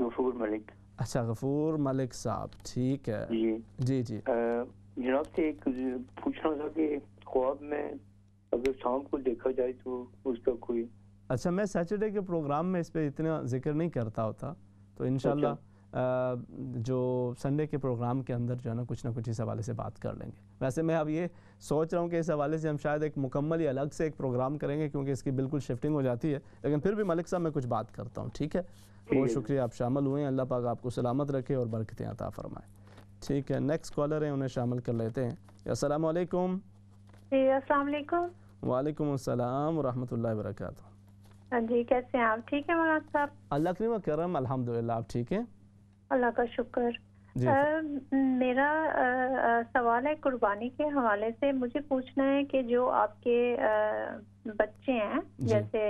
Speaker 1: गफूर मलिक अच्छा गफूर मलिक साहब ठीक है जी जी
Speaker 3: जनाब से एक पूछना था कि ख्वाब में
Speaker 4: अगर शाम को देखा जाए तो उसका कोई
Speaker 1: अच्छा मैं सैटरडे के प्रोग्राम में इस पर इतना जिक्र नहीं करता होता तो इन अच्छा। जो संडे के प्रोग्राम के अंदर जो है ना कुछ ना कुछ इस हवाले से बात कर लेंगे वैसे मैं अब ये सोच रहा हूँ कि इस हवाले से हम शायद एक मुकम्मल या अलग से एक प्रोग्राम करेंगे क्योंकि इसकी बिल्कुल शिफ्टिंग हो जाती है लेकिन फिर भी मलिक साहब मैं कुछ बात करता हूँ ठीक है बहुत शुक्रिया आप शामिल हुए हैं अल्लाह पाक आपको सलामत रखे और बरकतें अता फरमाएँ ठीक है नेक्स्ट कॉलर हैं उन्हें शामिल कर लेते हैं असलम वालेकुम असलम वरहमल वर्क
Speaker 5: जी कैसे हैं आप ठीक है साहब
Speaker 1: अल्लाह करम अलहमदिल्ला आप ठीक हैं
Speaker 5: अल्लाह का शुक्र आ, मेरा आ, आ, सवाल है कुर्बानी के हवाले से मुझे पूछना है कि जो आपके आ, बच्चे हैं जैसे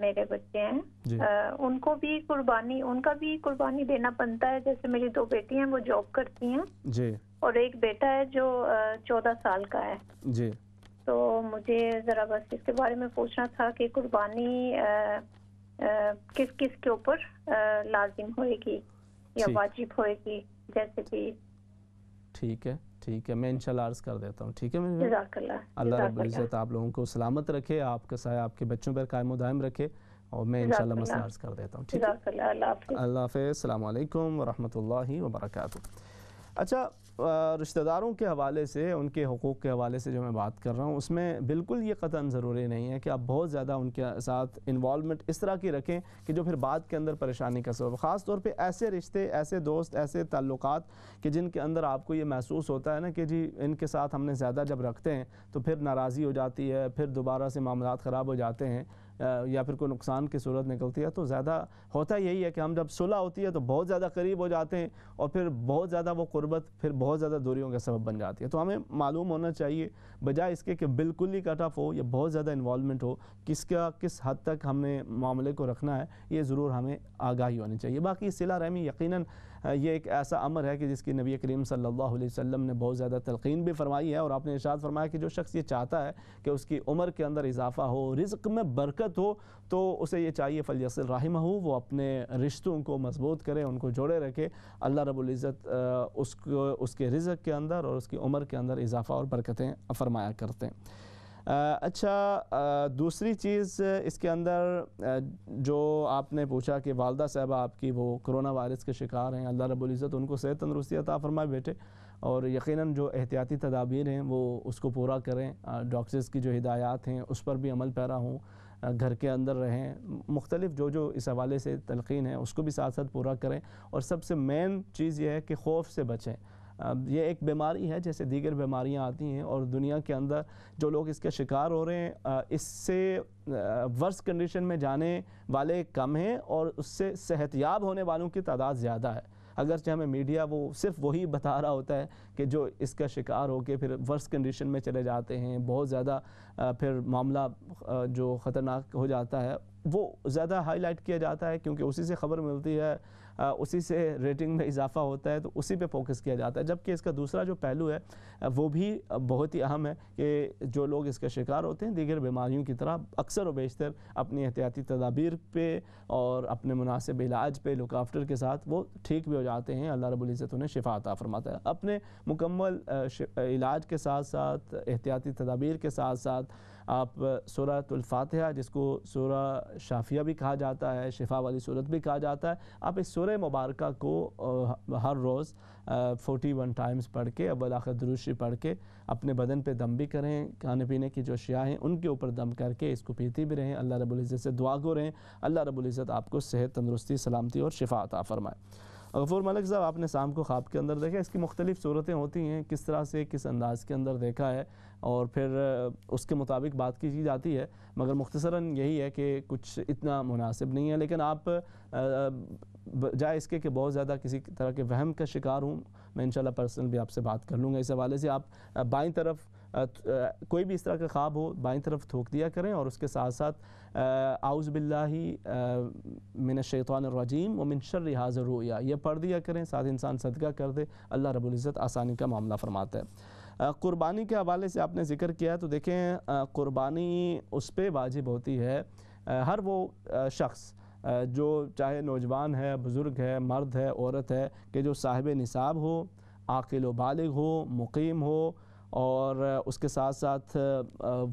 Speaker 5: मेरे बच्चे हैं आ, उनको भी कुर्बानी उनका भी कुर्बानी देना बनता है जैसे मेरी दो बेटी हैं वो जॉब करती हैं और एक बेटा है जो चौदह साल का है जी तो मुझे ज़रा बस इसके बारे में पूछना था कि कुर्बानी आ, आ, किस किस के ऊपर लाजिम होगी या वाजिब होगी जैसे कि
Speaker 1: ठीक है ठीक है मैं इंशाल्लाह अर्ज़ कर देता हूँ ठीक है मैं अल्लाह इज़्ज़त आप लोगों को सलामत रखे आपके साय आपके बच्चों पर कायम दायम रखे और मैं इंशाल्लाह मसला अर्ज़ कर देता हूँ ठीक
Speaker 2: है अल्लाह
Speaker 1: हाफ़ अल्लाम वरहमल वर्क अच्छा रिश्तेदारों के हवाले से उनके हकूक़ के हवाले से जो मैं बात कर रहा हूँ उसमें बिल्कुल ये कतन ज़रूरी नहीं है कि आप बहुत ज़्यादा उनके साथ इन्वॉलमेंट इस तरह की रखें कि जो फिर बाद के अंदर परेशानी का सबब ख़ास तौर पर ऐसे रिश्ते ऐसे दोस्त ऐसे ताल्लुक कि जिनके अंदर आपको ये महसूस होता है ना कि जी इनके साथ हमने ज़्यादा जब रखते हैं तो फिर नाराज़ी हो जाती है फिर दोबारा से मामला ख़राब हो जाते हैं या फिर कोई नुकसान की सूरत निकलती है तो ज़्यादा होता यही है कि हम जब सुलह होती है तो बहुत ज़्यादा करीब हो जाते हैं और फिर बहुत ज़्यादा वो कुर्बत फिर बहुत ज़्यादा दूरियों का सबब बन जाती है तो हमें मालूम होना चाहिए बजाय इसके कि बिल्कुल ही कट ऑफ हो या बहुत ज़्यादा इन्वॉलमेंट हो किसका किस हद तक हमने मामले को रखना है ये ज़रूर हमें आगाही होनी चाहिए बाकी सिला रहमी यकीनन ये एक ऐसा अमर है कि जिसकी नबी करीम सल्लल्लाहु अलैहि वसल्लम ने बहुत ज़्यादा तलकिन भी फरमाई है और आपने इशाद फरमाया कि जो शख्स ये चाहता है कि उसकी उम्र के अंदर इजाफा हो रिज्क में बरकत हो तो उसे ये चाहिए फलियसिल राहिम हो वो अपने रिश्तों को मजबूत करे उनको जोड़े रखे अल्लाह रबुल्ज़त उसको उसके रिज्क के अंदर और उसकी उम्र के अंदर इजाफा और बरकतें फरमाया करते हैं अच्छा दूसरी चीज़ इसके अंदर जो आपने पूछा कि वालदा साहब आपकी वो करोना वायरस के शिकार हैं अल्लाह इज़्ज़त उनको सेहत तंदरुस्ती अता फरमाए बेटे और यकीनन जो एहतियाती तदाबीर हैं वो उसको पूरा करें डॉक्टर्स की जो हिदायत हैं उस पर भी अमल पैरा हूँ घर के अंदर रहें मुख्तलिफ जो जो इस हवाले से तलखीन है उसको भी साथ साथ पूरा करें और सबसे मेन चीज़ यह है कि खौफ से बचें ये एक बीमारी है जैसे दीगर बीमारियाँ आती हैं और दुनिया के अंदर जो लोग इसके शिकार हो रहे हैं इससे वर्स कंडीशन में जाने वाले कम हैं और उससे सेहतियाब होने वालों की तादाद ज़्यादा है अगरचे हमें मीडिया वो सिर्फ वही बता रहा होता है कि जो इसका शिकार होकर फिर वर्स कंडीशन में चले जाते हैं बहुत ज़्यादा फिर मामला जो ख़तरनाक हो जाता है वो ज़्यादा हाईलाइट किया जाता है क्योंकि उसी से ख़बर मिलती है उसी से रेटिंग में इजाफा होता है तो उसी पे फोकस किया जाता है जबकि इसका दूसरा जो पहलू है वो भी बहुत ही अहम है कि जो लोग इसका शिकार होते हैं दीगर बीमारियों की तरह अक्सर व बेशतर अपनी एहतियाती तदाबीर पर और अपने मुनासिब इलाज पर लुकाफ्टर के साथ वो ठीक भी हो जाते हैं अल्लाह रबुल्ज़त उन्हें शिफा अता फरमाता है अपने मुकम्मल इलाज के साथ साथ एहतियाती तदाबीर के साथ साथ आप सूरतफ़ातहा जिसको सूर शाफिया भी कहा जाता है शिफा वाली सूरत भी कहा जाता है आप इस सूर मुबारक को हर रोज़ फोटी वन टाइम्स पढ़ के अब आखिर दुरुशी पढ़ के अपने बदन पे दम भी करें खाने पीने की जो शया हैं उनके ऊपर दम करके इसको पीती भी रहें अल्लाह रबुल्ज़त से दुआ को रहें अल्लाह रबुल्ज़त आपको सेहत तंदरुस्ती सलामती और शिफा अता फ़रमाएँ गफूर मलिक साहब आपने शाम को ख्वाब के अंदर देखा इसकी मुख्तलिफ़ सूरतें होती हैं किस तरह से किस अंदाज के अंदर देखा है और फिर उसके मुताबिक बात की जाती है मगर मुख्तसरा यही है कि कुछ इतना मुनासिब नहीं है लेकिन आप जाए इसके कि बहुत ज़्यादा किसी तरह के वहम का शिकार हूँ मैं इन पर्सनल भी आपसे बात कर लूँगा इस हवाले से आप बाई तरफ़ कोई भी इस तरह का ख्वाब हो बाई तरफ थोक दिया करें और उसके साथ साथ आउज़ बिल्लाही मिन शैतवानजीम व मिन शर हाजर रोया ये पढ़ दिया करें साथ इंसान सदका कर दे अल्लाह रबुल्ज़त आसानी का मामला फरमाता है क़ुरबानी के हवाले से आपने ज़िक्र किया तो देखें क़ुरबानी उस पर वाजिब होती है हर वो शख्स जो चाहे नौजवान है बुज़ुर्ग है मर्द है औरत है कि जो साहिब निसाब हो आकिल वालग हो मुकीम हो और उसके साथ साथ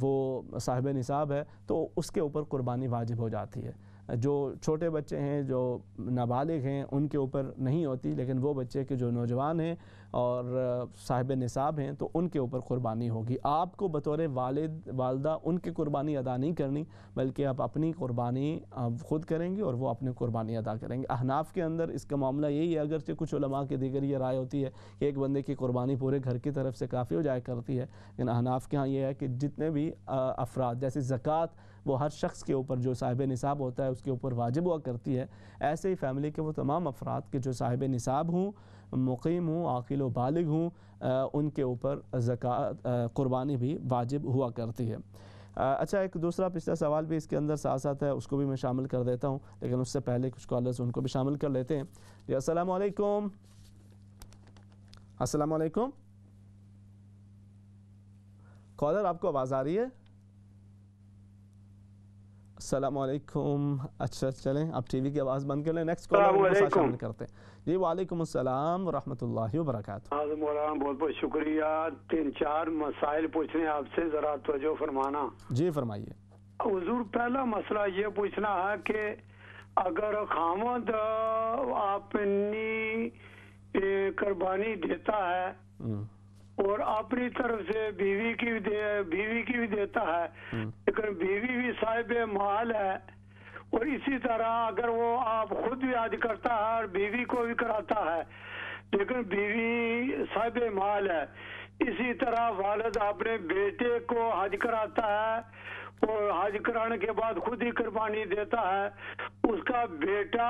Speaker 1: वो साहिब निसाब है तो उसके ऊपर कुर्बानी वाजिब हो जाती है जो छोटे बच्चे हैं जो नाबालिग हैं उनके ऊपर नहीं होती लेकिन वो बच्चे के जो नौजवान हैं और साहिब निसाब हैं तो उनके ऊपर क़ुरबानी होगी आपको बतौर वालद वालदा उनकी क़ुरबानी अदा नहीं करनी बल्कि आप अपनी क़ुरबानी ख़ुद करेंगे और वो अपनी क़ुरबानी अदा करेंगे अहनाफ के अंदर इसका मामला यही है अगरचे कुछ के दीगर ये राय होती है कि एक बंदे की क़ुरबानी पूरे घर की तरफ से काफ़ी हो जाया करती है लेकिन अहनाफ के यहाँ ये है कि जितने भी अफराद जैसे ज़क़़त वो हर शख्स के ऊपर जो साहिब निसाब होता है उसके ऊपर वाजिब हुआ करती है ऐसे ही फैमिली के वो तमाम अफराद के जो साहिब निसाब हों मुकीम हूँ आकिल व हूँ उनके ऊपर ज़क़़त क़ुरबानी भी वाजिब हुआ करती है अच्छा एक दूसरा पिछला सवाल भी इसके अंदर साथ साथ है उसको भी मैं शामिल कर देता हूँ लेकिन उससे पहले कुछ कॉलर्स उनको भी शामिल कर लेते हैं जी असलकुम असलकुम कॉलर आपको आवाज़ आ रही है सलामकुम अच्छा, अच्छा चलें आप टी वी की आवाज़ बंद कर लें नेक्स्ट कॉल शामिल करते हैं जी वालेकुम अस्सलाम वरहमतुल्लाहि वबरकात
Speaker 6: बहुत बहुत शुक्रिया तीन चार मसाइल पूछने आपसे ज़रा तवज्जो फरमाना जी फरमाइए हजूर पहला मसला ये पूछना है कि अगर खामद अपनी कुर्बानी देता है हम्म। और अपनी तरफ से बीवी की भी दे बीवी की भी देता है हम्म। लेकिन बीवी भी साहिब माल है और इसी तरह अगर वो आप खुद भी आज करता है और बीवी को भी कराता है लेकिन बीवी साहिब माल है इसी तरह वालद अपने बेटे को हज कराता है वो हज कराने के बाद खुद ही कुर्बानी देता है उसका बेटा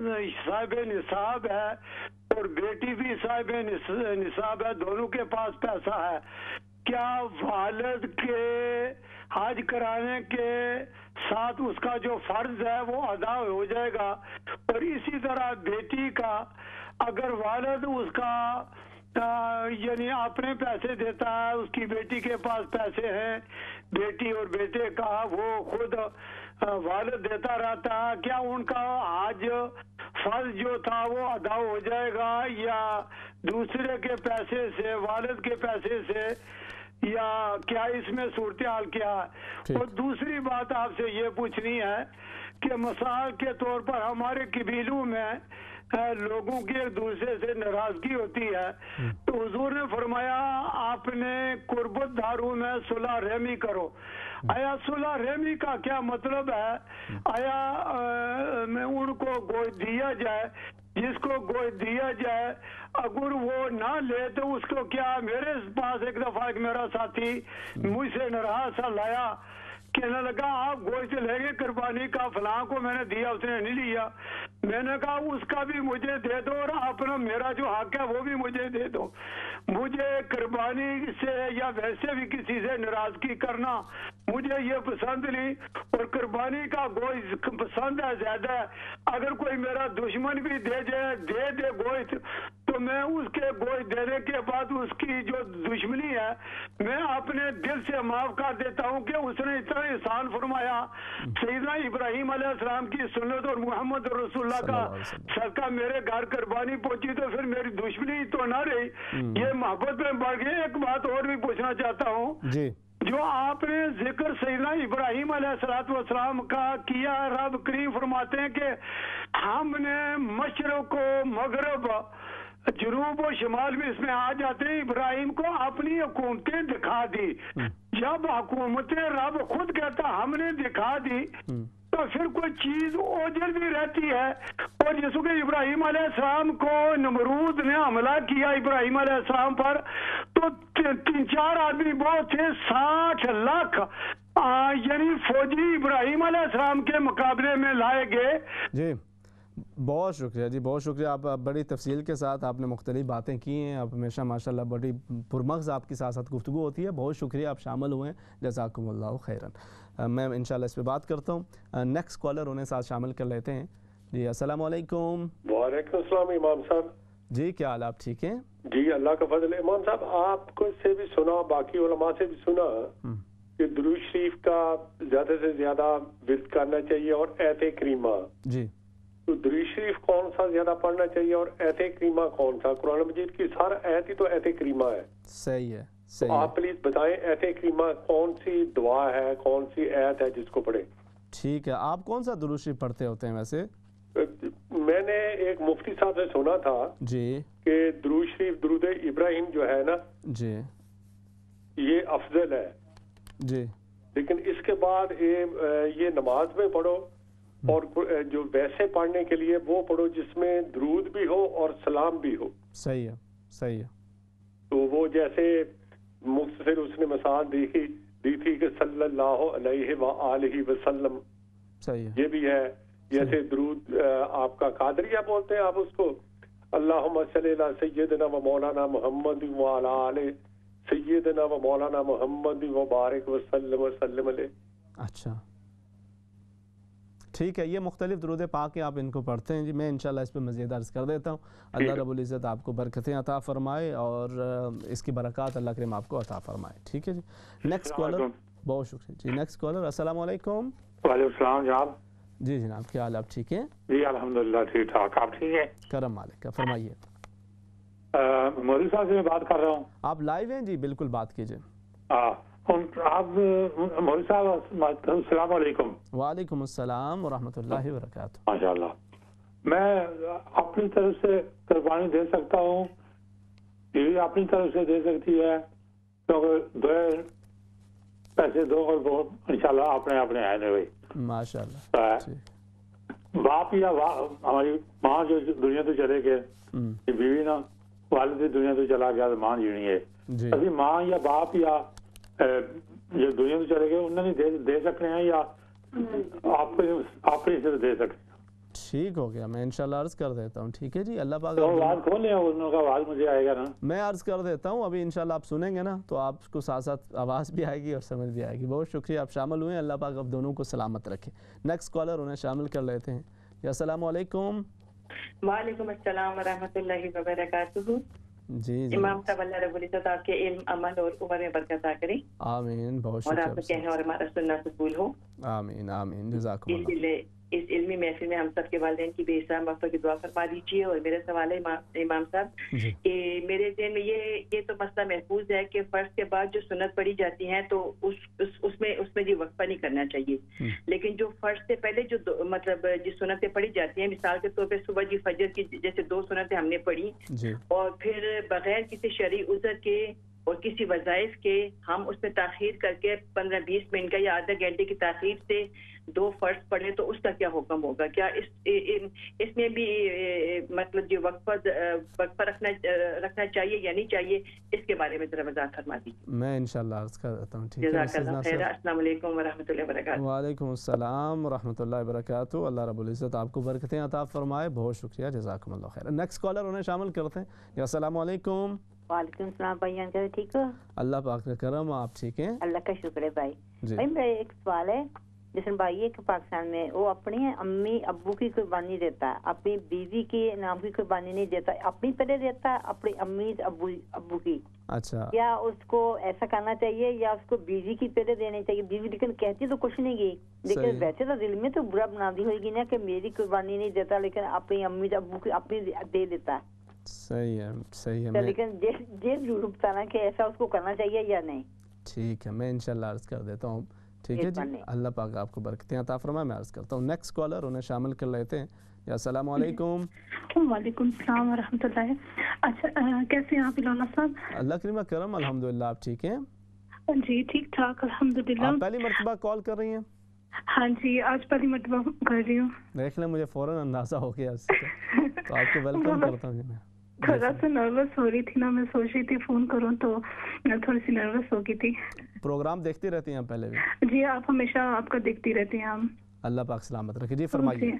Speaker 6: साहब निसाब है और बेटी भी साहब निसाब है दोनों के पास पैसा है क्या वालद के हज कराने के साथ उसका जो फर्ज है वो अदा हो जाएगा और इसी तरह बेटी का अगर वालद उसका यानी अपने पैसे देता है उसकी बेटी के पास पैसे हैं बेटी और बेटे का वो खुद वालद देता रहता है क्या उनका आज फर्ज जो था वो अदा हो जाएगा या दूसरे के पैसे से वालद के पैसे से या क्या इसमें सूरत हाल क्या है और दूसरी बात आपसे ये पूछनी है कि मिसाल के तौर पर हमारे कबीलों में लोगों की एक दूसरे से नाराजगी होती है हम्म। तो हजूर ने फरमाया आपने कुर्बत दारू में सुलह रहमी करो हम्म। आया सुलह रहमी का क्या मतलब है हम्म। आया आ, उनको गोद दिया जाए जिसको गोद दिया जाए अगर वो ना ले तो उसको क्या मेरे पास एक दफा एक मेरा साथी मुझसे नाराज सा लाया कहने लगा आप गोश्त ले गए कुर्बानी का फलां को मैंने दिया उसने नहीं लिया मैंने कहा उसका भी मुझे दे दो और अपना मेरा जो हक है वो भी मुझे दे दो मुझे कुर्बानी से या वैसे भी किसी से नाराजगी करना मुझे ये पसंद नहीं और कुर्बानी का गोश्त पसंद है ज्यादा अगर कोई मेरा दुश्मन भी दे दे दे दे गोश्त तो मैं उसके गोश्त देने के बाद उसकी जो दुश्मनी है मैं अपने दिल से माफ कर देता हूँ कि उसने इतना एहसान फरमाया सैदना इब्राहिम आलाम की सुनत और मोहम्मद रसुल्ला का सदका मेरे घर कुर्बानी पहुंची तो फिर मेरी दुश्मनी तो ना रही हम्म। ये मोहब्बत में बढ़ गई एक बात और भी पूछना चाहता हूँ जो आपने जिक्र सैदना इब्राहिम सलाम का किया रब करीम फरमाते हैं कि हमने मशरक को मगरब जुनूब और शुमाल भी इसमें आ जाते हैं इब्राहिम को अपनी हुकूमतें दिखा दी हम्म। जब हुकूमत रब खुद कहता हमने दिखा दी हम्म। तो फिर कोई चीज ओझल भी रहती है और जैसे कि इब्राहिम सलाम को नमरूद ने हमला किया इब्राहिम सलाम पर तो तीन चार आदमी बहुत थे साठ लाख यानी फौजी इब्राहिम सलाम के मुकाबले में लाए
Speaker 1: गए बहुत शुक्रिया जी बहुत शुक्रिया आप, आप बड़ी तफसील के साथ आपने मुख्तलि बातें की हैं आप हमेशा माशा बड़ी पुरमगज़ आपके साथ साथ गुफ्तु होती है बहुत शुक्रिया आप शामिल हुए हैं जजाकमल्ला खैरन मैं इन इस पर बात करता हूँ नेक्स्ट कॉलर उन्हें साथ शामिल कर लेते हैं जी असल वालेकुम इमाम साहब जी क्या हाल आप ठीक हैं
Speaker 7: जी अल्लाह का फजल इमाम साहब आपको से भी सुना बाकी उलमा से भी सुना हम्म। कि दुरूज शरीफ का ज़्यादा से ज़्यादा विद करना चाहिए और एहत करीमा जी तो दरीश शरीफ कौन सा ज्यादा पढ़ना चाहिए और ऐसे करीमा कौन सा कुरान मजीद की सारा ऐत ही तो ऐसे करीमा है
Speaker 1: सही है तो सही तो आप
Speaker 7: प्लीज बताएं ऐसे करीमा कौन सी दुआ है कौन सी ऐत है जिसको पढ़े
Speaker 1: ठीक है आप कौन सा दुरूद पढ़ते होते हैं वैसे
Speaker 7: मैंने एक मुफ्ती साहब से सुना था जी के दरूद शरीफ इब्राहिम जो है ना जी ये अफजल है जी लेकिन इसके बाद ये, ये नमाज में पढ़ो हम्म। और जो वैसे पढ़ने के लिए वो पढ़ो जिसमें द्रूद भी हो और सलाम भी हो
Speaker 1: सही है सही है
Speaker 7: तो वो जैसे मुख्त फिर उसने मिसाल दी थी दी थी कि सल्लल्लाहु अलैहि व आलिहि वसल्लम सही है ये भी है जैसे द्रूद आपका कादरिया बोलते हैं आप उसको अल्लाहुम्मा अल्लाह सय्यदना व मौलाना मोहम्मद वाल सय्यदना व मौलाना मोहम्मद मुबारक वसलम वसलम
Speaker 1: अच्छा ठीक है ये मुख्तलिफ दरुद पाक आप इनको पढ़ते हैं जी मैं इनशाला इस पर मज़ीद अर्ज़ कर देता हूँ अल्लाह रबुल्ज़त आपको बरकतें अता फ़रमाए और इसकी बरक़ात अल्लाह करीम आपको अता फ़रमाए ठीक है जी नेक्स्ट कॉलर बहुत शुक्रिया जी नेक्स्ट कॉलर असल जनाब जी जनाब क्या हाल आप ठीक है
Speaker 4: जी अलहमदिल्ला ठीक ठाक आप ठीक है
Speaker 1: करम मालिक का फरमाइए मोदी साहब से मैं बात कर रहा हूँ आप लाइव हैं जी बिल्कुल बात
Speaker 4: कीजिए वालेकुम
Speaker 1: अस्सलाम वरहमतुल्लाहि
Speaker 4: मैं अपनी तरफ से कुर्बानी दे सकता हूँ बीवी अपनी तरफ से दे सकती है क्योंकि तो दो पैसे दो और दो इंशाल्लाह अपने अपने आने हुए माशाल्लाह तो बाप या हमारी माँ जो दुनिया तो चले गए हम्म। बीवी ना वाले दुनिया तो चला गया तो मां जीनी है अभी माँ या बाप या दुनिया तो चले गए उन्होंने दे, दे सकने हैं या आप ही सिर्फ दे सकते
Speaker 1: ठीक हो गया मैं इंशाल्लाह अर्ज कर देता हूँ ठीक है जी अल्लाह पाक तो आवाज़
Speaker 4: खोल उनका आवाज़ मुझे आएगा ना
Speaker 1: मैं अर्ज कर देता हूँ अभी इंशाल्लाह आप सुनेंगे ना तो आपको साथ साथ आवाज़ भी आएगी और समझ भी आएगी बहुत शुक्रिया आप शामिल हुए अल्लाह पाक आप दोनों को सलामत रखे नेक्स्ट कॉलर उन्हें शामिल कर लेते हैं असल वाले वालेकुम जी जी इमाम
Speaker 2: साहब अल्लाह रब्बुल इज्जत आपके इल्म अमल और उम्र में बरकत आ करें
Speaker 1: आमीन बहुत शुक्रिया और आपका कहना और
Speaker 2: हमारा सुनना कबूल हो
Speaker 1: आमीन आमीन जजाकुम
Speaker 2: इस इलमी महफिल में हम सब के वाले की बेसा मफा की दुआ फरमा दीजिए और मेरा सवाल है इमाम साहब कि मेरे जहन में ये ये तो मसला महफूज है कि फ़र्ज के बाद जो सुनत पढ़ी जाती है तो उस, उस उसमें उसमें जी वक्फा नहीं करना चाहिए लेकिन जो फ़र्ज से पहले जो मतलब जिस सुनतें पढ़ी जाती हैं मिसाल के तौर पर सुबह जी फजर की जैसे दो सुनतें हमने पढ़ी और फिर बगैर किसी शरी उजर के और किसी वजायफ के हम उसमें तखीर करके पंद्रह बीस मिनट का या आधा घंटे की तखीर से दो फर्ज पढ़े तो उसका क्या हुक्म होगा क्या इस इसमें भी मतलब जो वक्फा वक्फा रखना रखना चाहिए या नहीं चाहिए इसके बारे में जरा मजाक फरमा
Speaker 1: दीजिए मैं इनशाला वालेकुम अस्सलाम रहमतुल्लाहि वबरकातुहू अल्लाह रब्बुल इज़्ज़त आपको बरकतें अता फरमाए बहुत शुक्रिया जजाकल्ला खैर नेक्स्ट कॉलर उन्हें शामिल करते हैं अस्सलाम वालेकुम
Speaker 2: वालेकुम सलाम भाई अंकल ठीक हो
Speaker 1: अल्लाह पाक का करम आप ठीक हैं
Speaker 2: अल्लाह का शुक्र है भाई भाई मेरा एक सवाल है जिसन भाई है कि पाकिस्तान में वो अपने अम्मी अबू की कुर्बानी देता है अपनी बीवी के नाम की कुर्बानी नहीं देता अपनी पहले देता है अपनी अम्मी अबू अबू की अच्छा या उसको ऐसा करना चाहिए या उसको बीवी की पहले देनी चाहिए बीवी लेकिन कहती तो कुछ नहीं गई लेकिन वैसे तो दिल में तो बुरा बना दी होगी ना कि मेरी कुर्बानी नहीं देता लेकिन अपनी अम्मी अबू की अपनी दे देता है
Speaker 1: सही है सही है तो लेकिन
Speaker 2: ये जरूर बताना कि ऐसा उसको करना चाहिए या नहीं
Speaker 1: ठीक है मैं इनशाला अर्ज कर देता हूँ ठीक है जी अल्लाह पाक आपको बरकते हैं फरमा मैं अर्ज़ करता हूँ नेक्स्ट कॉलर उन्हें शामिल कर लेते हैं वालेकुम
Speaker 5: वालेकुम अच्छा आ, कैसे हैं आप
Speaker 1: करम अल्हम्दुलिल्लाह आप ठीक हैं
Speaker 5: जी ठीक ठाक अल्हम्दुलिल्लाह आप पहली मरतबा कॉल कर रही हैं हाँ जी आज पहली मरतबा कर रही हूँ
Speaker 1: देख लें मुझे फ़ौरन अंदाज़ा हो गया तो आपको वेलकम करता हूँ
Speaker 5: थोड़ा सा नर्वस हो रही थी ना मैं सोच रही थी फोन करूँ तो मैं थोड़ी सी नर्वस हो गई थी
Speaker 1: प्रोग्राम देखती रहती हैं पहले भी
Speaker 5: जी आप हमेशा आपका देखती रहती हैं हम
Speaker 1: अल्लाह पाक सलामत रखे जी फरमाइए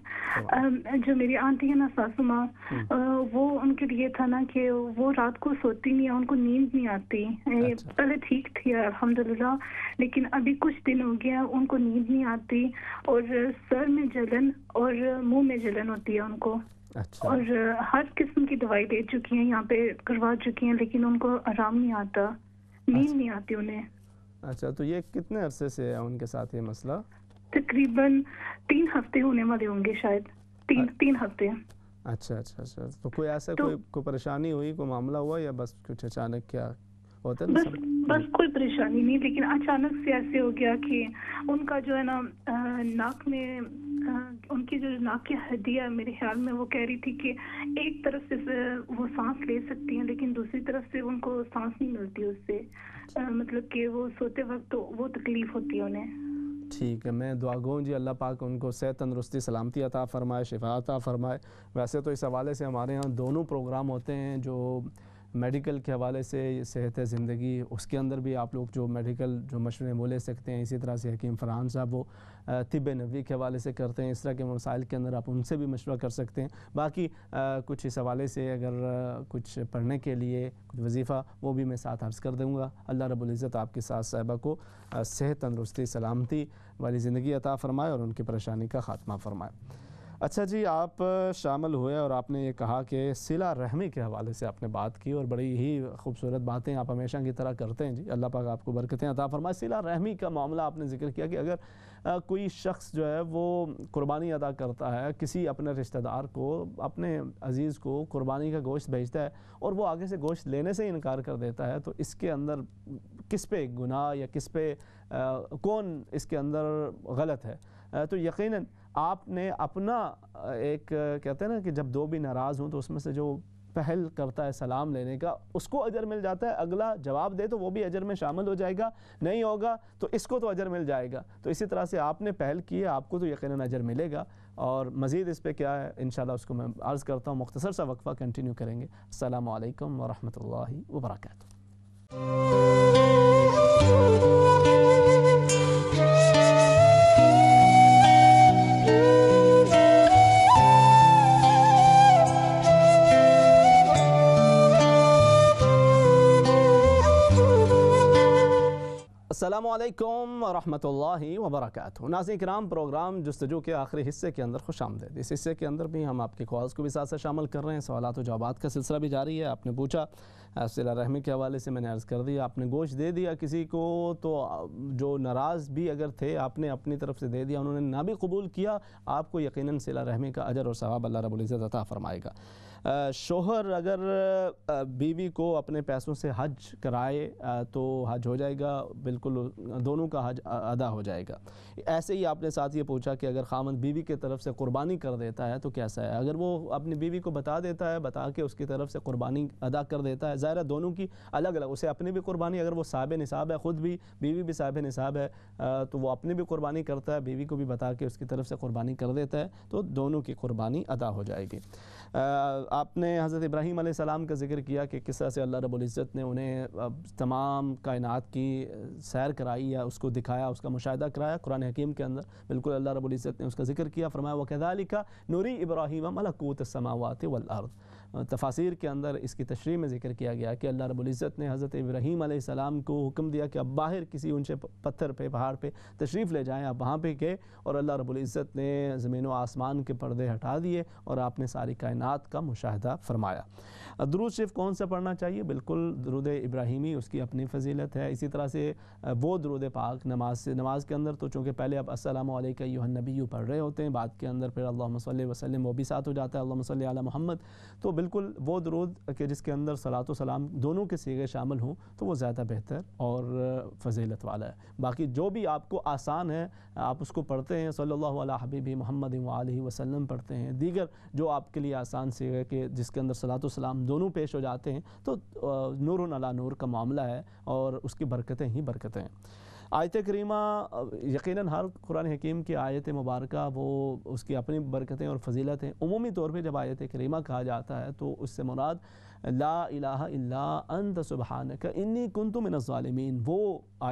Speaker 5: जो मेरी आंटी है ना सासू माँ हम्म। वो उनके लिए था ना कि वो रात को सोती नहीं है उनको नींद नहीं आती अच्छा। पहले ठीक थी अल्हम्दुलिल्लाह लेकिन अभी कुछ दिन हो गया उनको नींद नहीं आती और सर में जलन और मुंह में जलन होती है उनको अच्छा और हर किस्म की दवाई दे चुकी हैं यहाँ पे करवा चुकी हैं लेकिन उनको आराम नहीं आता नींद अच्छा। नहीं आती उन्हें
Speaker 1: अच्छा तो ये कितने अरसे से है उनके साथ ये मसला तकरीबन तीन हफ्ते होने वाले होंगे शायद तीन अच्छा। तीन हफ्ते अच्छा अच्छा अच्छा तो कोई ऐसा तो, कोई को परेशानी हुई कोई मामला हुआ या बस कुछ अचानक क्या होता है बस,
Speaker 5: बस कोई परेशानी नहीं लेकिन अचानक से ऐसे हो गया कि उनका जो है ना नाक में आ, उनकी जो नाक की हड्डी है मेरे ख्याल में वो कह रही थी कि एक तरफ से वो सांस ले सकती हैं लेकिन दूसरी तरफ से उनको सांस नहीं मिलती उससे मतलब कि वो सोते वक्त तो वो तकलीफ होती है उन्हें
Speaker 1: ठीक है मैं दुआ गो जी अल्लाह पाक उनको सेहत तंदरुस्ती सलामती अता फ़रमाए शिफा अता फ़रमाए वैसे तो इस हवाले से हमारे यहाँ दोनों प्रोग्राम होते हैं जो मेडिकल के हवाले से सेहत ज़िंदगी उसके अंदर भी आप लोग जो मेडिकल जो मशवरे वो ले सकते हैं इसी तरह से हकीम फ़रहान साहब वो तिब नबी के हवाले से करते हैं इस तरह के मसाइल के अंदर आप उनसे भी मशवरा कर सकते हैं बाकी आ, कुछ इस हवाले से अगर कुछ पढ़ने के लिए कुछ वजीफ़ा वो भी मैं साथ अर्ज़ कर दूँगा अल्लाह रबुल्ज़त आपके साथ साहबा को सेहत तंदरुस्ती सलामती वाली ज़िंदगी अता फ़रमाए और उनकी परेशानी का ख़ात्मा फ़रमाए अच्छा जी आप शामिल हुए और आपने ये कहा कि सिला रहमी के हवाले से आपने बात की और बड़ी ही खूबसूरत बातें आप हमेशा की तरह करते हैं जी अल्लाह पाक आपको बरकतें अता फरमाए सिला रहमी का मामला आपने जिक्र किया कि अगर आ, कोई शख्स जो है वो कुर्बानी अदा करता है किसी अपने रिश्तेदार को अपने अजीज़ को कुर्बानी का गोश्त भेजता है और वो आगे से गोश्त लेने से इनकार कर देता है तो इसके अंदर किस पे गुनाह या किस पे आ, कौन इसके अंदर गलत है आ, तो यकीनन आपने अपना एक कहते हैं ना कि जब दो भी नाराज़ हों तो उसमें से जो पहल करता है सलाम लेने का उसको अजर मिल जाता है अगला जवाब दे तो वो भी अजर में शामिल हो जाएगा नहीं होगा तो इसको तो अजर मिल जाएगा तो इसी तरह से आपने पहल की है आपको तो यकीन अजर मिलेगा और मज़ीद इस पर क्या है इन उसको मैं अर्ज़ करता हूँ मुख्तसर सा वक्फ़ा कंटिन्यू करेंगे अल्लाम वरहमल वर्का अल्लाम वरहमल वबरक नाजिक राम प्रोग्राम जस्तजू के आखिरी हिस्से के अंदर खुश आमदेद इस हिस्से के अंदर भी हम आपके कॉल्स को भी साथ साथ शामिल कर रहे हैं सवाल व जवाब का सिलसिला भी जारी है आपने पूछा सिला रहमी के हवाले से मैंने अर्ज़ कर दिया आपने गोश्त दे दिया किसी को तो जो नाराज़ भी अगर थे आपने अपनी तरफ से दे दिया उन्होंने ना भी कबूल किया आपको यकीन सिला रहमी का अजर और सवाब अल्लाह रबुल्ज़त अता फ़रमाएगा शोहर अगर बीवी को अपने पैसों से हज कराए तो हज हो जाएगा बिल्कुल दोनों का हज अदा हो जाएगा ऐसे ही आपने साथ ये पूछा कि अगर खामन बीवी की तरफ से कुर्बानी कर देता है तो कैसा है अगर वो अपनी बीवी को बता देता है बता के उसकी तरफ से कुर्बानी अदा कर देता है ज़ाहिर दोनों की अलग अलग उसे अपनी भी कुर्बानी अगर वो साहब निसाब है ख़ुद भी बीवी भी साहब निसाब है तो वो अपनी भी कुर्बानी करता है बीवी को भी बता के उसकी तरफ से कुर्बानी कर देता है तो दोनों की कुर्बानी अदा हो जाएगी आपने हज़रत इब्राहीम सलाम का जिक्र किया कि किस तरह से अल्लाह रबुल्ज़त ने उन्हें तमाम कायनात की सैर कराई या उसको दिखाया उसका मुशाह कराया कुरान हकीम के अंदर बिल्कुल अल्लाह रबुल्ज़त ने उसका जिक्र किया फरमाया वकदाली लिखा नूरी इब्राहिम मलकूत समावत वल तफासिर के अंदर इसकी तशरी में ज़िक्र किया गया कि अल्लाह रबुल्ज़त ने हज़रत इब्राहीम आसमाम को हुक्म दिया कि अब बाहर किसी ऊंचे पत्थर पे पहाड़ पे तशरीफ़ ले जाएं आप वहाँ पे गए और अल्लाह रबुल्ज़त ने ज़मीन व आसमान के पर्दे हटा दिए और आपने सारी कायनत का मुशाह फरमाया दरूद शरीफ कौन सा पढ़ना चाहिए बिल्कुल दरुद इब्राहिमी उसकी अपनी फजीलत है इसी तरह से वो दरुद पाक नमाज से नमाज के अंदर तो चूँकि पहले आप असलम नबी पढ़ रहे होते हैं बाद के अंदर फिर अल्लाह वसलम वो भी साथ हो जाता है अल्लाह महमद तो बिल्कुल वो दरूद के जिसके अंदर सलात सलाम दोनों के सीगे शामिल हों तो वो ज़्यादा बेहतर और फजीलत वाला है बाकी जो भी आपको आसान है आप उसको पढ़ते हैं सल्ला हबीबी महमद वसलम पढ़ते हैं दीगर जो आपके लिए आसान सीगे के जिसके अंदर सलात सलाम दोनों पेश हो जाते हैं तो नूर अला नूर का मामला है और उसकी बरकतें ही बरकतें हैं आयत करीमा यकीन हर कुरान हकीम की आयत मुबारक वो उसकी अपनी बरकतें और फजीलत हैं उमूमी तौर पर जब आयत करीमा कहा जाता है तो उससे मुराद ला इला अंत सुबहान का इन्नी कुंतु मिनजालमीन वो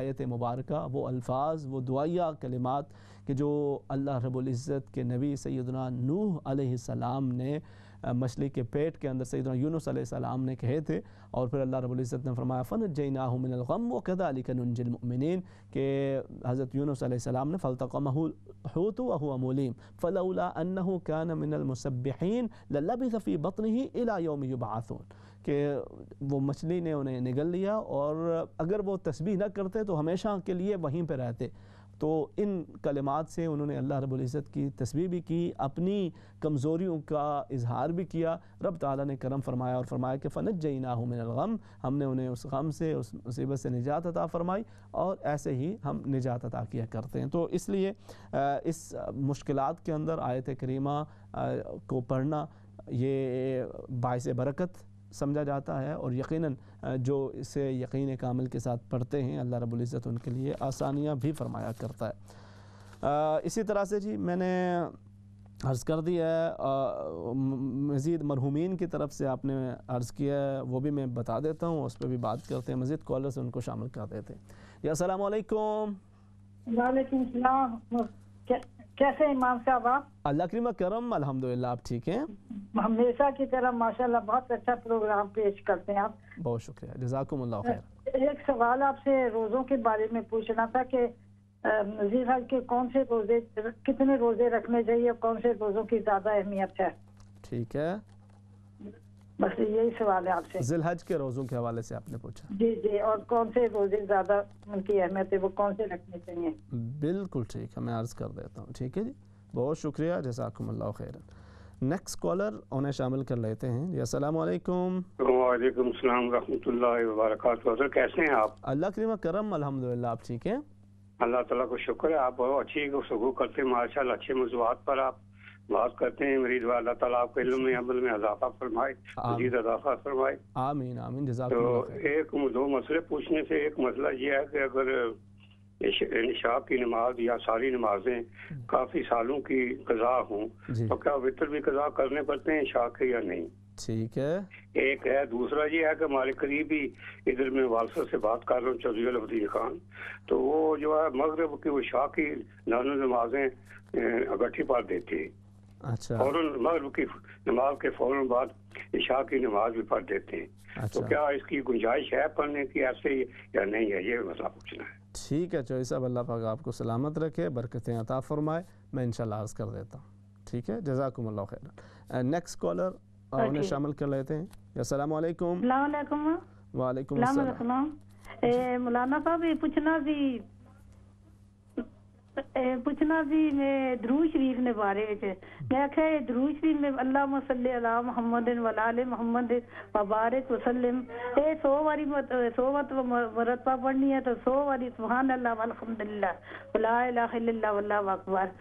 Speaker 1: आयत मुबारक वो अल्फाज वो दुआया कलिमात के जो अल्लाह रबुल्ज़त के नबी सैदना नूह सलाम ने मछली के पेट के अंदर सईदना यूनसम ने कहे थे और फिर अल्लाह रबुल्ज़त ने फरमाया फ़न जैनामिनगम व कदालिकनजिलमिन के हज़रत यूनसम सलाम ने फ़लतमहूत वमोलीम फ़ला अन्न कान सफ़ी बतन ही इला योम युबासून कि वो मछली ने उन्हें निगल लिया और अगर वो तस्बी न करते तो हमेशा के लिए वहीं पर रहते तो इन कलिमात से उन्होंने अल्लाह रब्ज़त की तस्वीर भी की अपनी कमज़ोरियों का इजहार भी किया रब ताली ने करम फरमाया और फरमाया कि फ़नत जई ना हूँ गम हमने उन्हें उस गम से उस मुसीबत से निजात अता फरमाई और ऐसे ही हम निजात अता किया करते हैं तो इसलिए इस मुश्किल के अंदर आयत करीमा को पढ़ना ये बायस बरकत समझा जाता है और यकीनन जो इसे यकीन कामिल के साथ पढ़ते हैं अल्लाह रबुल्ज़त इज़्ज़त उनके लिए आसानियाँ भी फरमाया करता है आ, इसी तरह से जी मैंने अर्ज़ कर दिया है मज़ीद मरहूमिन की तरफ से आपने अर्ज़ किया है वो भी मैं बता देता हूँ उस पर भी बात करते हैं मज़ीद कॉलर से उनको शामिल कर देते हैं जी असलकुम
Speaker 2: वालेकुम कैसे इमाम साहब आप
Speaker 1: अल्लाह करीमा करम अल्हम्दुलिल्लाह आप ठीक हैं
Speaker 2: हमेशा की तरह माशाल्लाह बहुत अच्छा प्रोग्राम पेश करते हैं आप
Speaker 1: बहुत शुक्रिया जजाकुमल्ला खैर
Speaker 2: एक सवाल आपसे रोज़ों के बारे में पूछना था कि नजीर हज के कौन से रोज़े कितने रोज़े रखने चाहिए कौन से रोज़ों की ज़्यादा अहमियत है
Speaker 1: ठीक है बस
Speaker 2: यही सवाल है आपसे
Speaker 1: जिलहज के रोजों के हवाले से आपने पूछा
Speaker 2: जी जी और कौन से रोजे ज्यादा उनकी अहमियत है वो कौन से रखने चाहिए
Speaker 1: बिल्कुल ठीक है मैं अर्ज कर देता हूँ ठीक है जी बहुत शुक्रिया जैसा खैर नेक्स्ट कॉलर उन्हें शामिल कर लेते हैं जी असल वालेकुम कैसे हैं आप अल्लाह करीम करम अल्हम्दुलिल्लाह आप ठीक हैं
Speaker 4: अल्लाह ताला को शुक्र है आप अच्छी गुफ्तु करते हैं माशा अच्छे मौजूद पर आप बात करते हैं मरीज अल्लाह ताला आपके इल्म में अमल में अजाफा फरमाए मजीद अजाफा फरमाए
Speaker 1: आमीन आमीन तो
Speaker 4: एक दो मसले पूछने से एक मसला ये है कि अगर निशाब की नमाज या सारी नमाजें काफी सालों की कजा हों तो क्या वितर भी कजा करने पड़ते हैं शाह के या नहीं
Speaker 1: ठीक है
Speaker 4: एक है दूसरा ये है कि हमारे करीबी इधर में वालसा से बात कर रहा हूँ चौधरी अब्दील खान तो वो जो है मगरब की वो शाह की नानो नमाजें इकट्ठी पा देती है
Speaker 1: अच्छा फौरन
Speaker 4: मगरब की नमाज के फौरन बाद इशा की नमाज भी पढ़ देते हैं तो अच्छा। तो क्या इसकी गुंजाइश है पढ़ने की ऐसे या नहीं है ये मसला पूछना है
Speaker 1: ठीक है चौहरी साहब अल्लाह पाक आपको सलामत रखे बरकतें अता फरमाए मैं इनशाला अर्ज़ कर देता हूँ ठीक है जजाकुम खैर नेक्स्ट कॉलर उन्हें शामिल कर लेते हैं असलकुम वालेकुम
Speaker 5: मौलाना साहब ये पूछना भी पुच्छना शरीफ ने बारे में मैं आख्या शरीफ में अल्लाह अला मुबारक वसलम सौ सौ मरतबा पढ़नी है तो सौ वारी सुबहान अल्लाह अलहमदिल्ला वला इलाहा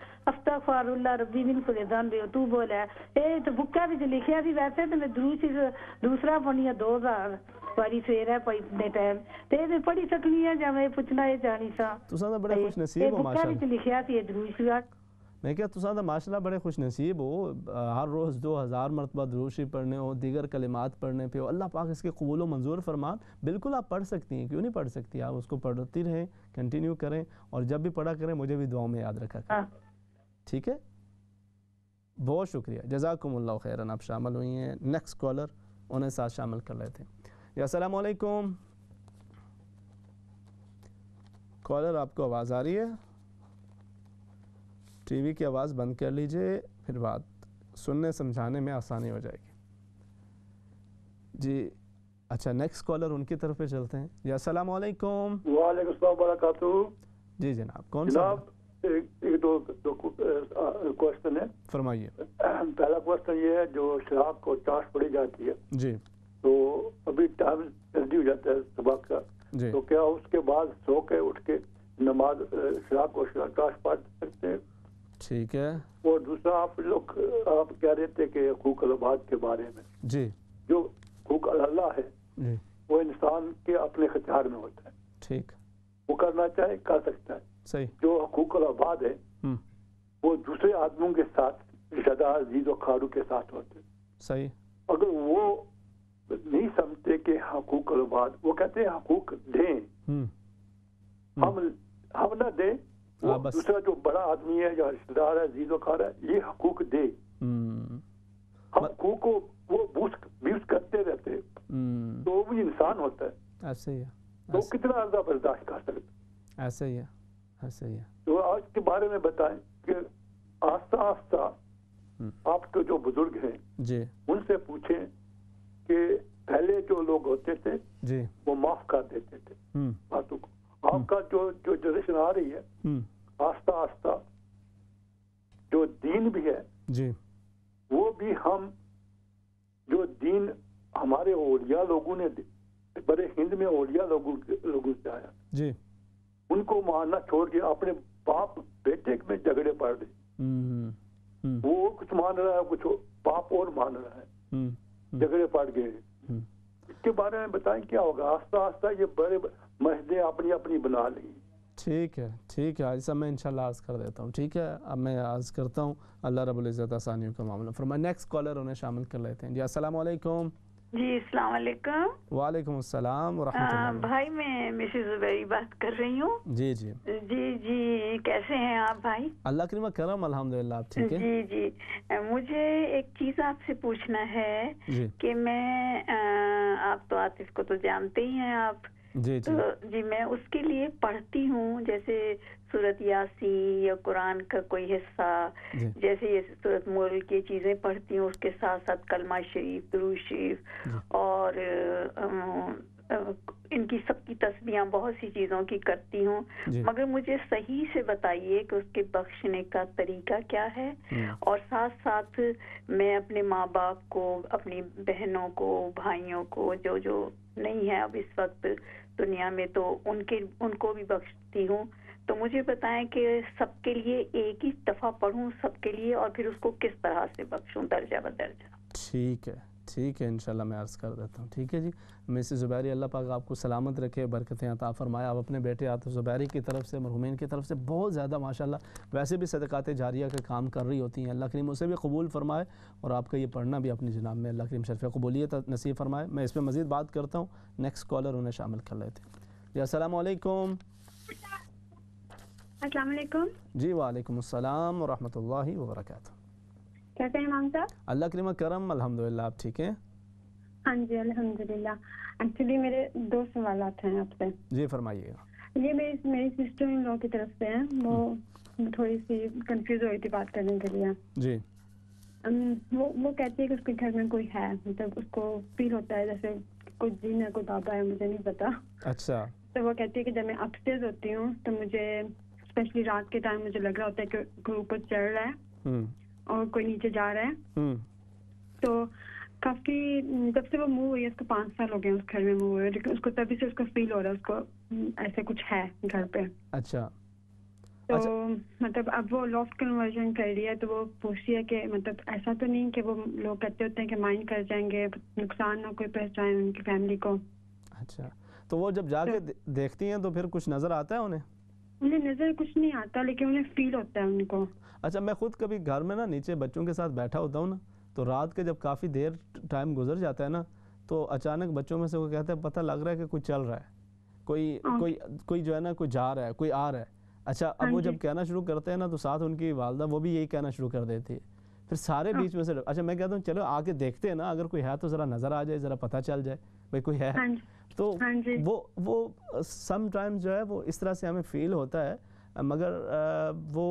Speaker 5: तो बुक्का भी लिखिया वैसे तो मैं दूसरा पढ़नी है हजार ਵਾਰੀ ਫੇਰ ਪਈ ਟਾਈਮ ਤੇ ਇਹ ਪੜੀ ਸਕਨੀ ਆ ਜਾਵੇਂ ਪੁੱਛਣਾ ਇਹ ਜਾਣੀ ਸਾ
Speaker 1: ਤੁਸੀਂ ਤਾਂ ਬੜਾ ਖੁਸ਼ ਨਸੀਬ ਹੋ ਮਾਸ਼ਾਅੱਲਾ ਇਹ
Speaker 5: ਲਿਖਿਆ ਸੀ ਦਰੂਸ਼ੀਆ
Speaker 1: मैं क्या तुसा तो बड़े खुश नसीब हो हर रोज़ दो हज़ार मरतबा दरूशी पढ़ने हो दीगर कलिमात पढ़ने पे हो अल्लाह पाक इसके कबूल व मंजूर फरमान बिल्कुल आप पढ़ सकती हैं क्यों नहीं पढ़ सकती आप उसको पढ़ती रहें कंटिन्यू करें और जब भी पढ़ा करें मुझे भी दुआ में याद रखा करें हाँ। ठीक है बहुत शुक्रिया जजाकमल्ला खैरन आप शामिल हुई हैं नेक्स्ट कॉलर उन्हें साथ शामिल कर लेते हैं या कॉलर आपको आवाज़ आ रही है टीवी की आवाज़ बंद कर लीजिए फिर बात सुनने समझाने में आसानी हो जाएगी जी अच्छा नेक्स्ट कॉलर उनकी तरफ पे चलते हैं जी असल वालेकुम जी जनाब कौन सा
Speaker 8: एक दो, दो क्वेश्चन है फरमाइए पहला क्वेश्चन ये है जो शराब को चाश पड़ी जाती है जी तो अभी टाइम जल्दी हो जाता है सुबह का तो क्या उसके बाद सो के उठ के नमाज शराब और शराकाश पाठ करते हैं ठीक है और दूसरा आप लोग आप कह रहे थे कि हकूक अलबाद के बारे में जी जो हकूक अल्लाह है जी। वो इंसान के अपने खचार में होता है ठीक वो करना चाहे कर सकता है सही जो हकूक अलबाद है हम्म। वो दूसरे आदमियों के साथ रिश्तेदार जीज और खारू के साथ होते हैं सही अगर वो नहीं समझते कि हकूक बाद वो कहते हैं हकूक दें हम्म। हम हम्म। हम ना दें हाँ, दूसरा जो बड़ा आदमी है या रिश्तेदार है जीजो खार है ये हकूक दे हम्म। हकूक को वो बूस करते रहते
Speaker 1: हैं तो
Speaker 8: वो भी इंसान होता है ऐसे ही तो कितना अर्जा बर्दाश्त कर सकते
Speaker 1: ऐसे ही ऐसे ही
Speaker 8: तो आज के बारे में बताएं कि आस्ता आस्ता आपके जो बुजुर्ग हैं उनसे पूछें कि पहले जो लोग होते थे जी वो माफ कर देते थे हम्म। बातों को आपका जो जो जनरेशन आ रही है हम्म। आस्ता आस्ता जो दीन भी है जी वो भी हम जो दीन हमारे ओलिया लोगों ने बड़े हिंद में ओलिया लोगों लोगों से आया जी उनको मारना छोड़ के अपने बाप बेटे में झगड़े पड़ रहे
Speaker 1: हम्म,
Speaker 8: वो कुछ मान रहा है कुछ बाप और मान रहा है हम्म। झगड़े पड़ गए हम्म। इसके बारे में बताएं क्या होगा आस्ता आस्ता ये बड़े महदे अपनी अपनी बना ली
Speaker 1: ठीक है ठीक है ऐसा मैं इंशाल्लाह आज कर देता हूँ ठीक है अब मैं आज करता हूँ अल्लाह रबुल्ज़त आसानियों का मामला फिर मैं नेक्स्ट कॉलर उन्हें शामिल कर लेते हैं जी असलम जी अस्सलाम वालेकुम वालेकुम
Speaker 5: भाई मैं मिसेस जुबैरी बात कर रही हूँ जी जी जी जी कैसे हैं आप भाई
Speaker 1: अल्लाह करीमा करम अल्हम्दुलिल्लाह आप ठीक है जी
Speaker 5: जी मुझे एक चीज़ आपसे पूछना है कि मैं आ, आप तो आतिफ को तो जानते ही हैं आप जी जी तो जी मैं उसके लिए पढ़ती हूँ जैसे सूरत यासी या कुरान का कोई हिस्सा जैसे ये सूरत मोर की चीज़ें पढ़ती हूँ उसके साथ साथ कलमा शरीफ दरू शरीफ और इनकी सबकी तस्वीर बहुत सी चीज़ों की करती हूँ मगर मुझे सही से बताइए कि उसके बख्शने का तरीका क्या है और साथ साथ मैं अपने माँ बाप को अपनी बहनों को भाइयों को जो जो नहीं है अब इस वक्त दुनिया में तो उनके उनको भी बख्शती हूँ तो मुझे बताएं कि सबके लिए एक ही दफा पढ़ूं सबके लिए और फिर उसको किस तरह से बख्शूं दर्जा ब दर्जा
Speaker 1: ठीक है ठीक है इंशाल्लाह मैं अर्ज़ कर देता हूँ ठीक है जी मिसेस ज़ुबैरी अल्लाह पाक आपको सलामत रखे बरकतें अता फरमाए आप अपने बेटे आतिफ ज़ुबैरी की तरफ से मरहुमिन की तरफ से बहुत ज़्यादा माशाल्लाह वैसे भी सदक़ात जारिया का काम कर रही होती हैं अल्लाह करीम उसे भी कबूल फरमाए और आपका ये पढ़ना भी अपनी जनाब में अल्लाह करीम शरफ़ कबूलियत नसीब फरमाए मैं इस पर मज़ीद बात करता हूँ नेक्स्ट कॉलर उन्हें शामिल कर लेते हैं जी असलकम अस्सलाम जी वालेकुम अस्सलाम वरहमतुल्लाहि वबरकातुहू
Speaker 9: कैसे हैं इमाम साहब
Speaker 1: अल्लाह करीम करम अल्हम्दुलिल्लाह आप ठीक हैं
Speaker 9: हाँ जी अल्हम्दुलिल्लाह एक्चुअली मेरे दो सवाल आते हैं आपसे
Speaker 1: जी फरमाइएगा
Speaker 9: ये मेरी मेरी सिस्टर इन लॉ की तरफ से हैं वो हम्म। थोड़ी सी कंफ्यूज हो रही थी बात करने के लिए जी वो वो कहती है कि उसके घर में कोई है मतलब उसको फील होता है जैसे कोई जीन है कोई बाबा है मुझे नहीं पता अच्छा तो वो कहती है कि जब मैं अपस्टेज होती हूँ तो मुझे स्पेशली रात के टाइम मुझे लग रहा होता है कि कोई ऊपर चढ़ रहा है
Speaker 1: हम्म।
Speaker 9: और कोई नीचे जा रहा है हम्म। तो काफी जब से वो मूव हुई है उसको पांच साल हो गए उस घर में मूव हुए लेकिन उसको तभी से उसको फील हो रहा है उसको हम्म, ऐसे कुछ है घर पे अच्छा तो अच्छा। मतलब अब वो लॉफ्ट कन्वर्जन कर रही है तो वो पूछती है कि मतलब ऐसा तो नहीं कि वो लोग कहते होते हैं कि माइंड कर जाएंगे नुकसान ना कोई पहचान उनकी फैमिली को
Speaker 1: अच्छा तो वो जब जाके तो, देखती हैं तो फिर कुछ नजर आता है उन्हें
Speaker 9: उन्हें नज़र कुछ नहीं आता लेकिन उन्हें फील होता है उनको
Speaker 1: अच्छा मैं खुद कभी घर में ना नीचे बच्चों के साथ बैठा होता हूँ ना तो रात के जब काफ़ी देर टाइम गुजर जाता है ना तो अचानक बच्चों में से वो कहते हैं पता लग रहा है कि कोई चल रहा है कोई हाँ। कोई कोई जो है ना कोई जा रहा है कोई आ रहा है अच्छा अब हाँ वो जब कहना शुरू करते हैं ना तो साथ उनकी वालदा वो भी यही कहना शुरू कर देती है फिर सारे हाँ। बीच में से अच्छा मैं कहता हूँ चलो आके देखते हैं ना अगर कोई है तो ज़रा नज़र आ जाए ज़रा पता चल जाए भाई कोई है हाँ तो हाँ वो वो सम टाइम जो है वो इस तरह से हमें फील होता है मगर वो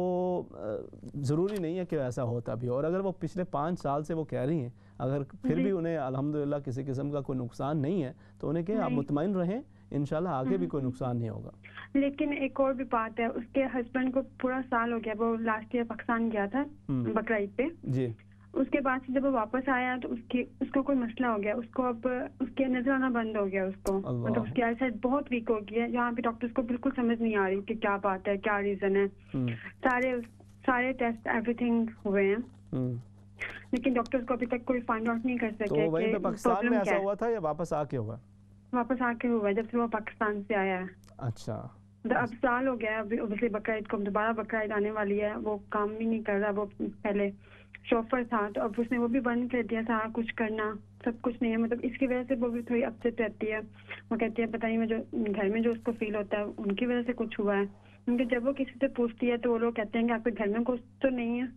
Speaker 1: ज़रूरी नहीं है कि ऐसा होता भी और अगर वो पिछले पाँच साल से वो कह रही हैं अगर फिर भी उन्हें अल्हम्दुलिल्लाह किसी किस्म का कोई नुकसान नहीं है तो उन्हें कहें आप मुतमिन रहें इंशाल्लाह आगे भी हम्म। कोई नुकसान नहीं होगा
Speaker 9: लेकिन एक और भी बात है उसके हस्बैंड को पूरा साल हो गया वो लास्ट ईयर पाकिस्तान गया था हम्म। बकरा पे जी उसके बाद से जब वो वापस आया तो उसकी उसको कोई मसला हो गया उसको अब उसके नजर आना बंद हो गया उसको मतलब उसकी आई साइड बहुत वीक हो गई है जहाँ पे डॉक्टर्स को बिल्कुल समझ नहीं आ रही कि क्या बात है क्या रीजन है हम्म। सारे सारे टेस्ट एवरीथिंग हुए हैं
Speaker 1: हम्म।
Speaker 9: लेकिन डॉक्टर्स को अभी तक कोई फाइंड आउट नहीं कर सके तो हुआ
Speaker 1: था या वापस आके हुआ
Speaker 9: वापस आके हुआ जब से वो पाकिस्तान से आया है अच्छा मतलब अब साल हो गया है अभी बकरा ईद को दोबारा बकरा ईद आने वाली है वो काम भी नहीं कर रहा वो पहले शॉफर था तो अब उसने वो भी बंद कर दिया था कुछ करना सब कुछ नहीं है मतलब इसकी वजह से वो भी थोड़ी अपसेट रहती है वो कहती है पता नहीं मैं जो घर में जो उसको फील होता है उनकी वजह से कुछ हुआ है क्योंकि जब वो किसी से पूछती है तो वो लोग कहते हैं कि आपके घर में कुछ तो नहीं है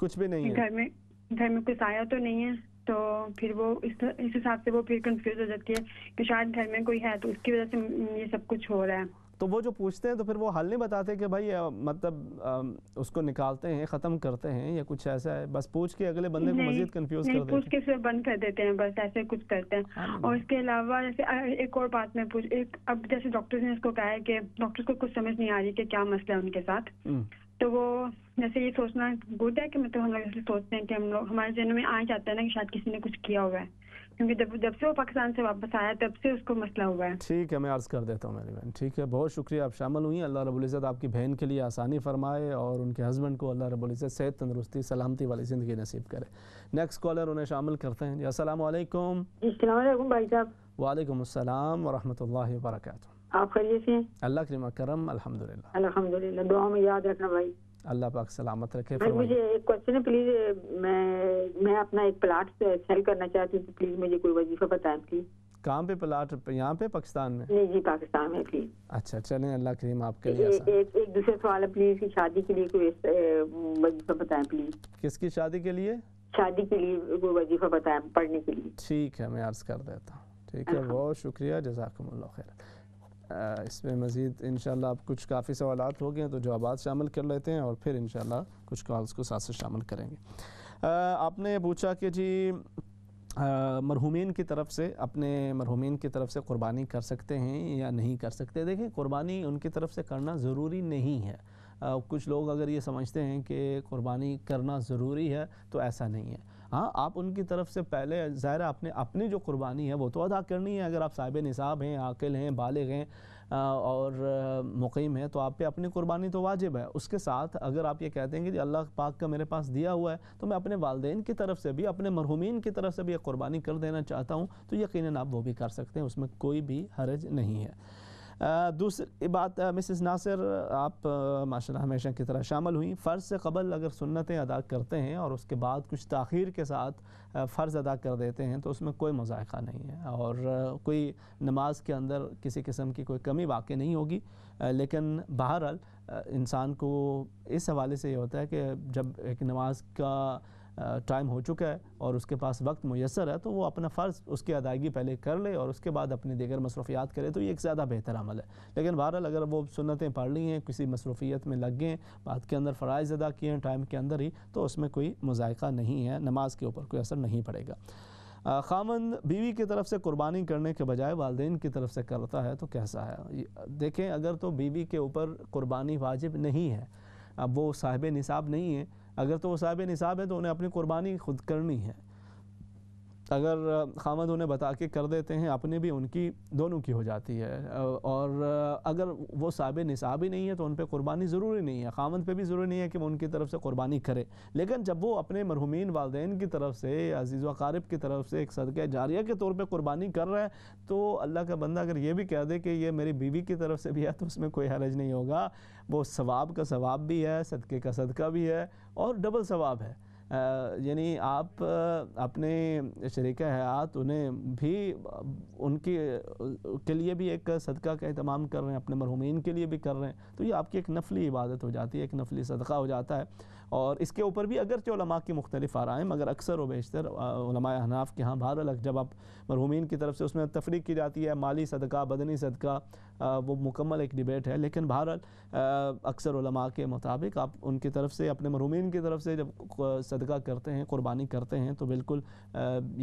Speaker 1: कुछ भी नहीं घर
Speaker 9: में घर में कुछ आया तो नहीं है तो फिर वो इस इस हिसाब से वो फिर कंफ्यूज हो जाती है कि शायद घर में कोई है तो उसकी वजह से ये सब कुछ हो रहा है
Speaker 1: तो वो जो पूछते हैं तो फिर वो हल नहीं बताते कि भाई मतलब उसको निकालते हैं ख़त्म करते हैं या कुछ ऐसा है बस पूछ के अगले बंदे को मजीद कंफ्यूज कर देते पूछ
Speaker 9: के फिर बंद कर देते हैं बस ऐसे कुछ करते हैं हाँ और इसके अलावा जैसे एक और बात मैं पूछ एक अब जैसे डॉक्टर्स ने इसको कहा है कि डॉक्टर्स को कुछ समझ नहीं आ रही कि क्या मसला है उनके साथ हम्म। तो वो जैसे ये सोचना गुड है कि मतलब हम लोग सोचते हैं कि हम लोग हमारे जहन में आ जाता है ना कि शायद किसी ने कुछ किया हुआ है क्योंकि जब जब से वो पाकिस्तान से वापस आया तब से उसको मसला
Speaker 1: हुआ है ठीक है मैं अर्ज़ कर देता हूँ मेरी बहन ठीक है बहुत शुक्रिया आप शामिल हुई अल्लाह रबुल्ज़त आपकी बहन के लिए आसानी फरमाए और उनके हस्बैंड को अल्लाह रबुल्ज़त सेहत तंदरुस्ती सलामती वाली ज़िंदगी नसीब करे नेक्स्ट कॉलर उन्हें शामिल करते हैं असलकुम भाई साहब वालेकुम असलम वरहमल वर्क आप खरीद से अल्लाह करीम करम अलहमदिल्ला
Speaker 9: अलहमदिल्ला दुआ में याद रखना भाई
Speaker 1: अल्लाह पाक सलामत रखे हाँ मुझे
Speaker 9: एक क्वेश्चन है प्लीज मैं मैं अपना एक प्लाट सेल करना चाहती हूँ तो प्लीज मुझे कोई वजीफा बताएं प्लीज
Speaker 1: कहाँ पे प्लाट यहाँ पे पाकिस्तान में नहीं
Speaker 9: जी पाकिस्तान में प्लीज
Speaker 1: अच्छा चलें अल्लाह करीम आपके लिए ए, एक
Speaker 9: एक दूसरा सवाल है प्लीज की शादी के लिए कोई वजीफा बताएं प्लीज
Speaker 1: किसकी शादी के लिए
Speaker 9: शादी के लिए कोई वजीफा बताएं पढ़ने के लिए
Speaker 1: ठीक है मैं अर्ज कर देता हूँ ठीक है हाँ। बहुत शुक्रिया जजाकम्ला खैर इसमें मज़ीद इन आप कुछ काफ़ी सवाल हो गए हैं तो जवाब शामिल कर लेते हैं और फिर इन कुछ कॉल्स को साथ से शामिल करेंगे आ, आपने पूछा कि जी मरहूमिन की तरफ से अपने मरहूमिन की तरफ से कुर्बानी कर सकते हैं या नहीं कर सकते देखें कुर्बानी उनकी तरफ से करना ज़रूरी नहीं है आ, कुछ लोग अगर ये समझते हैं कि कुर्बानी करना ज़रूरी है तो ऐसा नहीं है हाँ आप उनकी तरफ से पहले ज़ाहिर आपने अपनी जो कुर्बानी है वो तो अदा करनी है अगर आप साहिब निसाब हैं आकिल हैं बालग हैं और मुकीम हैं तो आप पे अपनी कुर्बानी तो वाजिब है उसके साथ अगर आप ये कहते हैं कि अल्लाह पाक का मेरे पास दिया हुआ है तो मैं अपने वालदेन की तरफ से भी अपने मरहूमिन की तरफ से भी ये कुर्बानी कर देना चाहता हूँ तो यकीन आप वो भी कर सकते हैं उसमें कोई भी हरज नहीं है दूसरी बात मिसेस नासिर आप माशाल्लाह हमेशा की तरह शामिल हुई फ़र्ज़ से कबल अगर सुन्नतें अदा करते हैं और उसके बाद कुछ तखीर के साथ फ़र्ज़ अदा कर देते हैं तो उसमें कोई मजायका नहीं है और कोई नमाज के अंदर किसी किस्म की कोई कमी वाक़ नहीं होगी लेकिन बहरहाल इंसान को इस हवाले से ये होता है कि जब एक नमाज का टाइम हो चुका है और उसके पास वक्त मैसर है तो वो अपना फ़र्ज़ उसकी अदायगी पहले कर ले और उसके बाद अपनी दीगर मसरूफियात करे तो ये एक ज़्यादा बेहतर अमल है लेकिन बहरहाल अगर वो सुनतें पढ़ ली हैं किसी मसरूफियत में लग गए बात के अंदर फ़रज़ अदा किए हैं टाइम के अंदर ही तो उसमें कोई मज़ायका नहीं है नमाज के ऊपर कोई असर नहीं पड़ेगा खामन बीवी की तरफ से कुर्बानी करने के बजाय वालदेन की तरफ से करता है तो कैसा है देखें अगर तो बीवी के ऊपर कुर्बानी वाजिब नहीं है अब वो साहिब निसाब नहीं है अगर तो वो साहब निसाब है तो उन्हें अपनी कुर्बानी खुद करनी है तो अगर खामद उन्हें बता के कर देते हैं अपने भी उनकी दोनों की हो जाती है और अगर वो साब ही नहीं है तो उन पर कुर्बानी ज़रूरी नहीं है खामद पर भी ज़रूरी नहीं है कि वो उनकी तरफ से कुर्बानी करे लेकिन जब वो अपने मरहुमीन वालदे की तरफ से अजीज़ वारब की तरफ से एक सदक़ जारिया के तौर पर कुर्बानी कर रहा है तो अल्लाह का बंदा अगर ये भी कह दे कि ये मेरी बीवी की तरफ से भी है तो उसमें कोई हरज नहीं होगा वो सवाब का सवाब भी है सदक़े का सदका भी है और डबल सवाब है यानी आप अपने शरीक हयात उन्हें भी उनके के लिए भी एक सदका का अहतमाम कर रहे हैं अपने मरहूमिन के लिए भी कर रहे हैं तो ये आपकी एक नफली इबादत हो जाती है एक नफली सदका हो जाता है और इसके ऊपर भी अगरचे की मुख्तलिफ आ रहा है मगर अक्सर व बेशतर हनाफ के यहाँ अलग जब आप मरहूमिन की तरफ से उसमें तफरी की जाती है माली सदका बदनी सदका वो मुकम्मल एक डिबेट है लेकिन बहरहाल अक्सर के मुताबिक आप उनकी तरफ से अपने मरूमिन की तरफ से जब सदका करते हैं कुर्बानी करते हैं तो बिल्कुल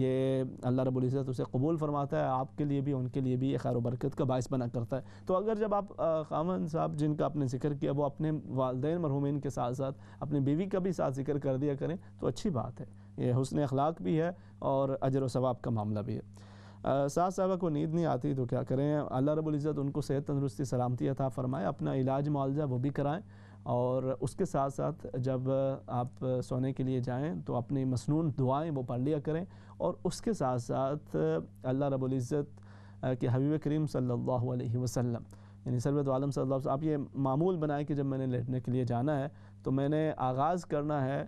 Speaker 1: ये अल्लाह रबुल्ज़त उसे कबूल फरमाता है आपके लिए भी उनके लिए भी खैर बरकत का बायस बना करता है तो अगर जब आप खामन साहब जिनका आपने जिक्र किया वो अपने वालदे मरहूमिन के साथ साथ अपनी बीवी का भी साथ जिक्र कर दिया करें तो अच्छी बात है ये हसन अखलाक भी है और अजर व सवाब का मामला भी है सास साहबा को नींद नहीं आती तो क्या करें अल्लाह रबुल्ज़त उनको सेहत तंदरुस्ती सलामती अता फ़रमाएँ अपना इलाज मुआवजा वो भी कराएँ और उसके साथ साथ जब आप सोने के लिए जाएं तो अपनी मसनून दुआएं वो पढ़ लिया करें और उसके साथ साथ अल्लाह रबुल्ज़त के हबीब करीम सल्लल्लाहु अलैहि वसल्लम यानी सरबत आलम सल्ला आप ये मामूल बनाएं कि जब मैंने लेटने के लिए जाना है तो मैंने आगाज़ करना है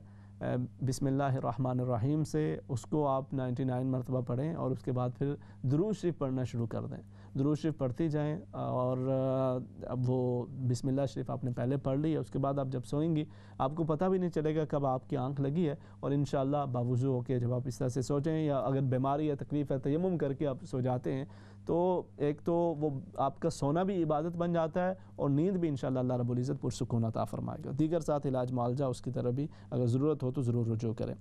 Speaker 1: बिसमीम से उसको आप 99 मरतबा पढ़ें और उसके बाद फिर दरूज शरीफ पढ़ना शुरू कर दें दरूज शरीफ पढ़ती जाएँ और अब वो बिसमिल्ला शरीफ आपने पहले पढ़ ली है उसके बाद आप जब सोएंगी आपको पता भी नहीं चलेगा कब आपकी आंख लगी है और इन शाला बावजू होकर जब आप इस तरह से सोचें या अगर बीमारी या तकलीफ़ है तयम करके आप सो जाते हैं तो एक तो वो आपका सोना भी इबादत बन जाता है और नींद भी इन शाला रबुल्ज़त पुरसकून अता फरमाएगा दीगर साथ इलाज मालजा उसकी तरफ भी अगर ज़रूरत हो तो ज़रूर रुजू करें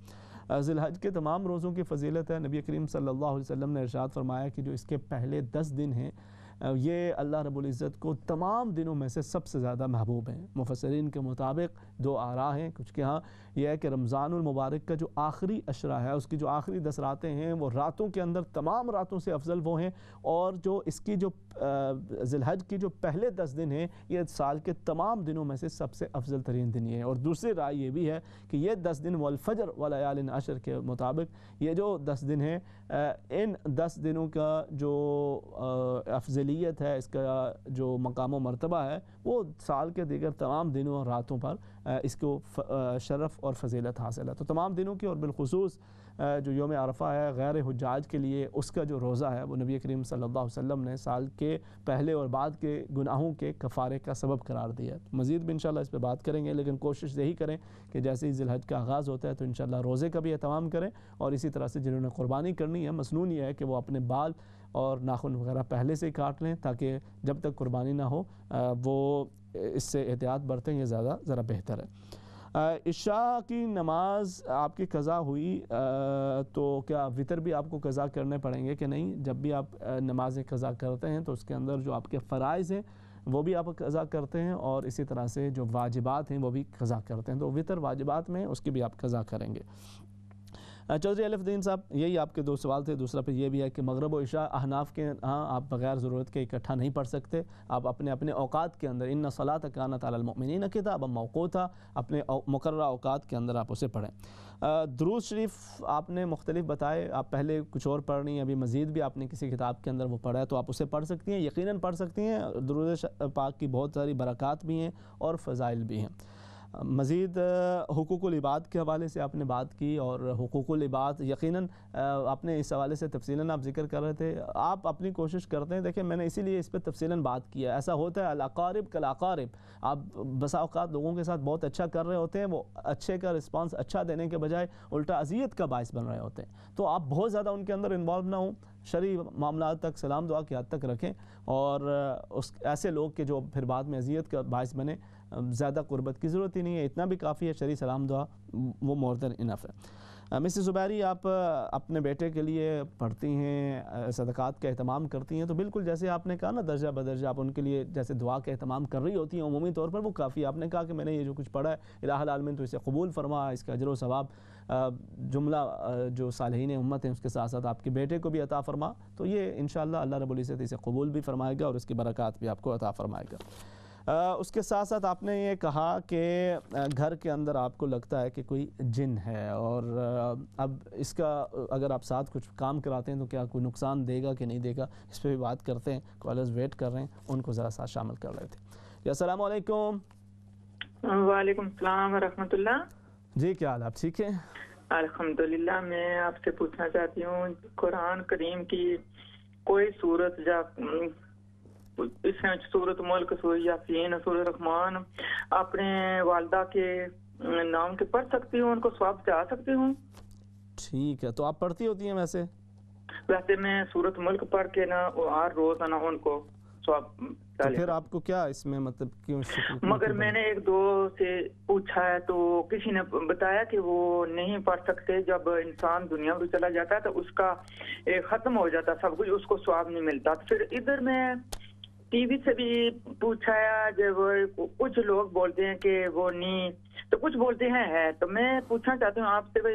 Speaker 1: जिलहज के तमाम रोज़ों की फजीलत है नबी करीम सल्लल्लाहु अलैहि वसल्लम ने इरशाद फरमाया कि जो इसके पहले दस दिन हैं ये अल्लाह रबुल्ज़त को तमाम दिनों में से सबसे ज़्यादा महबूब हैं मुफसरीन के मुताबिक दो आरा हैं कुछ के यहाँ यह है कि रमज़ानमबारक का जो आखिरी अशरा है उसकी जो आखिरी दस रातें हैं वो रातों के अंदर तमाम रातों से अफजल वो हैं और जो इसकी जो जिलहज की जो पहले दस दिन हैं ये साल के तमाम दिनों में से सबसे अफजल तरीन दिन ये है और दूसरी राय ये भी है कि ये दस दिन वलफजर वाल अशर के मुताबिक ये जो दस दिन हैं इन दस दिनों का जो अफजलियत है इसका जो मकाम मरतबा है वो साल के दीगर तमाम दिनों और रातों पर इसको शरफ़ और फजीलत हासिल है तो तमाम दिनों की और बिलखसूस जो योम आरफा है गैर हजाज के लिए उसका जो रोज़ा है वो नबी करीम सल्लल्लाहु अलैहि वसल्लम ने साल के पहले और बाद के गुनाहों के कफ़ारे का सबब करार दिया है मज़ीद भी शाला इस पर बात करेंगे लेकिन कोशिश यही करें कि जैसे ही जिलहज का आगाज़ होता है तो इंशाल्लाह रोज़े का भी अहतमाम करें और इसी तरह से जिन्होंने कुर्बानी करनी है मसनून यह है कि वो अपने बाल और नाखून वगैरह पहले से काट लें ताकि जब तक कुर्बानी ना हो वो इससे एहतियात बरतेंगे ज़्यादा ज़रा बेहतर है इशा की नमाज आपकी कज़ा हुई तो क्या वितर भी आपको कज़ा करने पड़ेंगे कि नहीं जब भी आप नमाज कज़ा करते हैं तो उसके अंदर जो आपके फ़रज़ हैं वो भी आप कज़ा करते हैं और इसी तरह से जो वाजिबात हैं वो भी कज़ा करते हैं तो वितर वाजिबात में उसकी भी आप कज़ा करेंगे चौधरी अलफद्दीन साहब यही आपके दो सवाल थे दूसरा फिर ये भी है कि मगरब व इशा अहनाफ के हाँ आप बगैर ज़रूरत के इकट्ठा नहीं पढ़ सकते आप अपने अपने अवकात के अंदर इन सलात काना तमिन अब मौको था अपने मुकर अवकात के अंदर आप उसे पढ़ें दरूज शरीफ आपने मुख्तलिफ बताए आप पहले कुछ और पढ़ रही हैं अभी मज़ीद भी आपने किसी किताब के अंदर वो पढ़ा है तो आप उसे पढ़ सकती हैं यकीनन पढ़ सकती हैं दरूज पाक की बहुत सारी बरक़ात भी हैं और फ़ज़ाइल भी हैं मज़ीद हकूक़ुलबाद के हवाले से आपने बात की और हकूक़ुलबाद यकीन आपने इस हवाले से तफसीला आप जिक्र कर रहे थे आप अपनी कोशिश करते हैं देखिए मैंने इसीलिए इस पर तफसीला बात किया ऐसा होता है अलाकारब कलाकारब आप बसाओकात लोगों के साथ बहुत अच्छा कर रहे होते हैं वो अच्छे का रिस्पॉन्स अच्छा देने के बजाय उल्टा अजियत का बायस बन रहे होते हैं तो आप बहुत ज़्यादा उनके अंदर इन्वॉल्व ना हों शरी मामला तक सलाम दुआ की हद तक रखें और उस ऐसे लोग के जो फिर बाद में अजियत का बायस बने ज़्यादा गुरबत की ज़रूरत ही नहीं है इतना भी काफ़ी है शरी सलाम दुआ वो मोर दैन इनफ है मिसेस ज़ुबैरी आप अपने बेटे के लिए पढ़ती हैं सदक़ात का अहतमाम करती हैं तो बिल्कुल जैसे आपने कहा ना दर्जा बदर्जा आप उनके लिए जैसे दुआ का अहतमाम कर रही होती हैं अमूमी तौर पर वो काफ़ी आपने कहा कि मैंने ये जो कुछ पढ़ा है इलाहालमिन तो इसे कबूल फरमा इसका अजर वाब जुमला जो सालहीन उम्मत हैं उसके साथ साथ आपके बेटे को भी अता फरमा तो ये इन शाला अल्लाह इसे कबूल भी फरमाएगा और उसकी बरक़ात भी आपको अता फरमाएगा उसके साथ साथ आपने ये कहा कि घर के अंदर आपको लगता है कि कोई जिन है और अब इसका अगर आप साथ कुछ काम कराते हैं तो क्या कोई नुकसान देगा कि नहीं देगा इस पर भी बात करते हैं कॉलर्स वेट कर रहे हैं उनको ज़रा साथ शामिल कर रहे थे असलकुम वालेकुम सलाम जी क्या हाल आप ठीक है
Speaker 3: अलहमदुल्ला मैं आपसे पूछना चाहती हूँ कुरान करीम की कोई सूरत या इसमें सूरत मुल्क सूर्या यासीन सूरत रहमान अपने वालदा के नाम के पढ़ सकती हूँ उनको स्वाब से आ सकती हूँ
Speaker 1: ठीक है तो आप पढ़ती होती हैं वैसे
Speaker 3: वैसे मैं सूरत मुल्क पढ़ के ना हर रोज ना उनको
Speaker 1: स्वाब तो फिर आपको क्या इसमें मतलब क्यों मगर
Speaker 3: मैंने एक दो से पूछा है तो किसी ने बताया कि वो नहीं पढ़ सकते जब इंसान दुनिया में चला जाता है तो उसका खत्म हो जाता सब कुछ उसको स्वाब नहीं मिलता फिर इधर में टीवी से भी पूछाया जब कुछ लोग बोलते हैं कि वो नी तो कुछ बोलते हैं है तो मैं पूछना चाहती हूँ आपसे भाई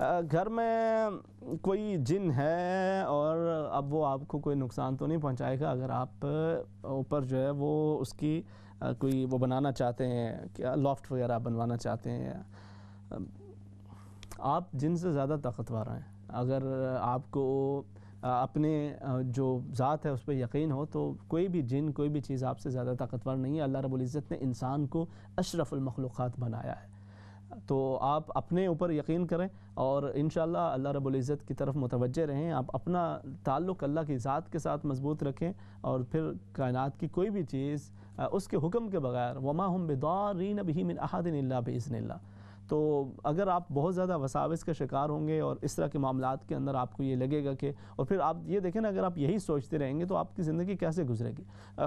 Speaker 1: घर में कोई जिन है और अब वो आपको कोई नुकसान तो नहीं पहुंचाएगा अगर आप ऊपर जो है वो उसकी कोई वो बनाना चाहते हैं क्या लॉफ्ट वगैरह बनवाना चाहते हैं आप जिन से ज़्यादा ताकतवर हैं अगर आपको अपने जो ज़ात है उस पर यकीन हो तो कोई भी जिन कोई भी चीज़ आपसे ज़्यादा ताकतवर नहीं है अल्लाह रबुल्ज़त ने इंसान को अशरफुलमखलूक़ात बनाया है तो आप अपने ऊपर यकीन करें और इन अल्लाह रबुल्ज़त की तरफ मुतवज रहें आप अपना ताल्लुक़ अल्लाह की ज़ात के साथ मजबूत रखें और फिर कायनात की कोई भी चीज़ उसके हुक्म के बगैर वमा हम बेदारीन भी मिन अहादिन बेज़न तो अगर आप बहुत ज़्यादा वसाविस का शिकार होंगे और इस तरह के मामला के अंदर आपको ये लगेगा कि और फिर आप ये देखें ना अगर आप यही सोचते रहेंगे तो आपकी ज़िंदगी कैसे गुजरेगी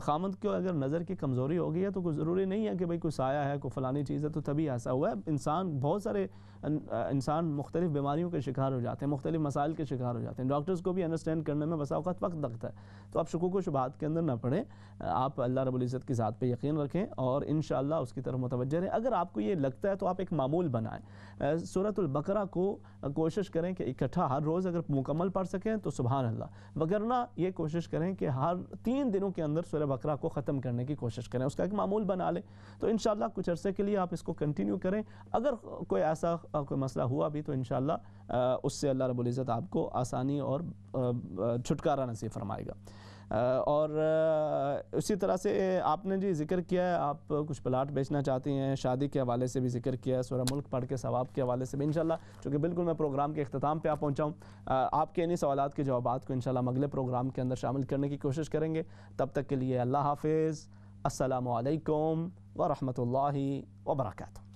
Speaker 1: खामद को अगर नज़र की कमज़ोरी हो गई है तो कोई ज़रूरी नहीं है कि भाई कोई साया है कोई फ़लानी चीज़ है तो तभी ऐसा हुआ है इंसान बहुत सारे इंसान मुख्तलिफ बीमारियों के शिकार हो जाते हैं मुख्तलिफ मसाइल के शिकार हो जाते हैं डॉक्टर्स को भी अंडरस्टैंड करने में बसा अवत वक्त लगता है तो आप शकूक शुबात के अंदर ना पड़ें आप अल्लाह रबुल्ज़त की ज़ात पर यकीन रखें और इन शाला उसकी तरफ मुतवज रहें अगर आपको ये लगता है तो आप एक मामूल बनाएँ सूरतुल्बकरा को कोशिश करें कि इकट्ठा हर रोज़ अगर मुकम्मल पढ़ सकें तो सुबह अल्लाह वगरना ये कोशिश करें कि हर तीन दिनों के अंदर सूर्य बकरा को ख़त्म करने की कोशिश करें उसका एक मामूल बना लें तो इन कुछ अरसे के लिए आप इसको कंटिन्यू करें अगर कोई ऐसा कोई मसला हुआ भी तो इन उससे अल्लाह रबुल्ज़त आपको आसानी और छुटकारा नसीब फरमाएगा और उसी तरह से आपने जी जिक्र किया है आप कुछ प्लाट बेचना चाहती हैं शादी के हवाले से भी जिक्र किया है सूर्य मुल्क पढ़ के सवाब के हवाले से भी इंशाल्लाह चूँकि बिल्कुल मैं प्रोग्राम के अख्ताम पर आप पहुँचाऊँ आपके इन्हीं सवाल के जवाब को इंशाल्लाह अगले प्रोग्राम के अंदर शामिल करने की कोशिश करेंगे तब तक के लिए अल्लाह हाफिज़ असलकम वरहमल वर्का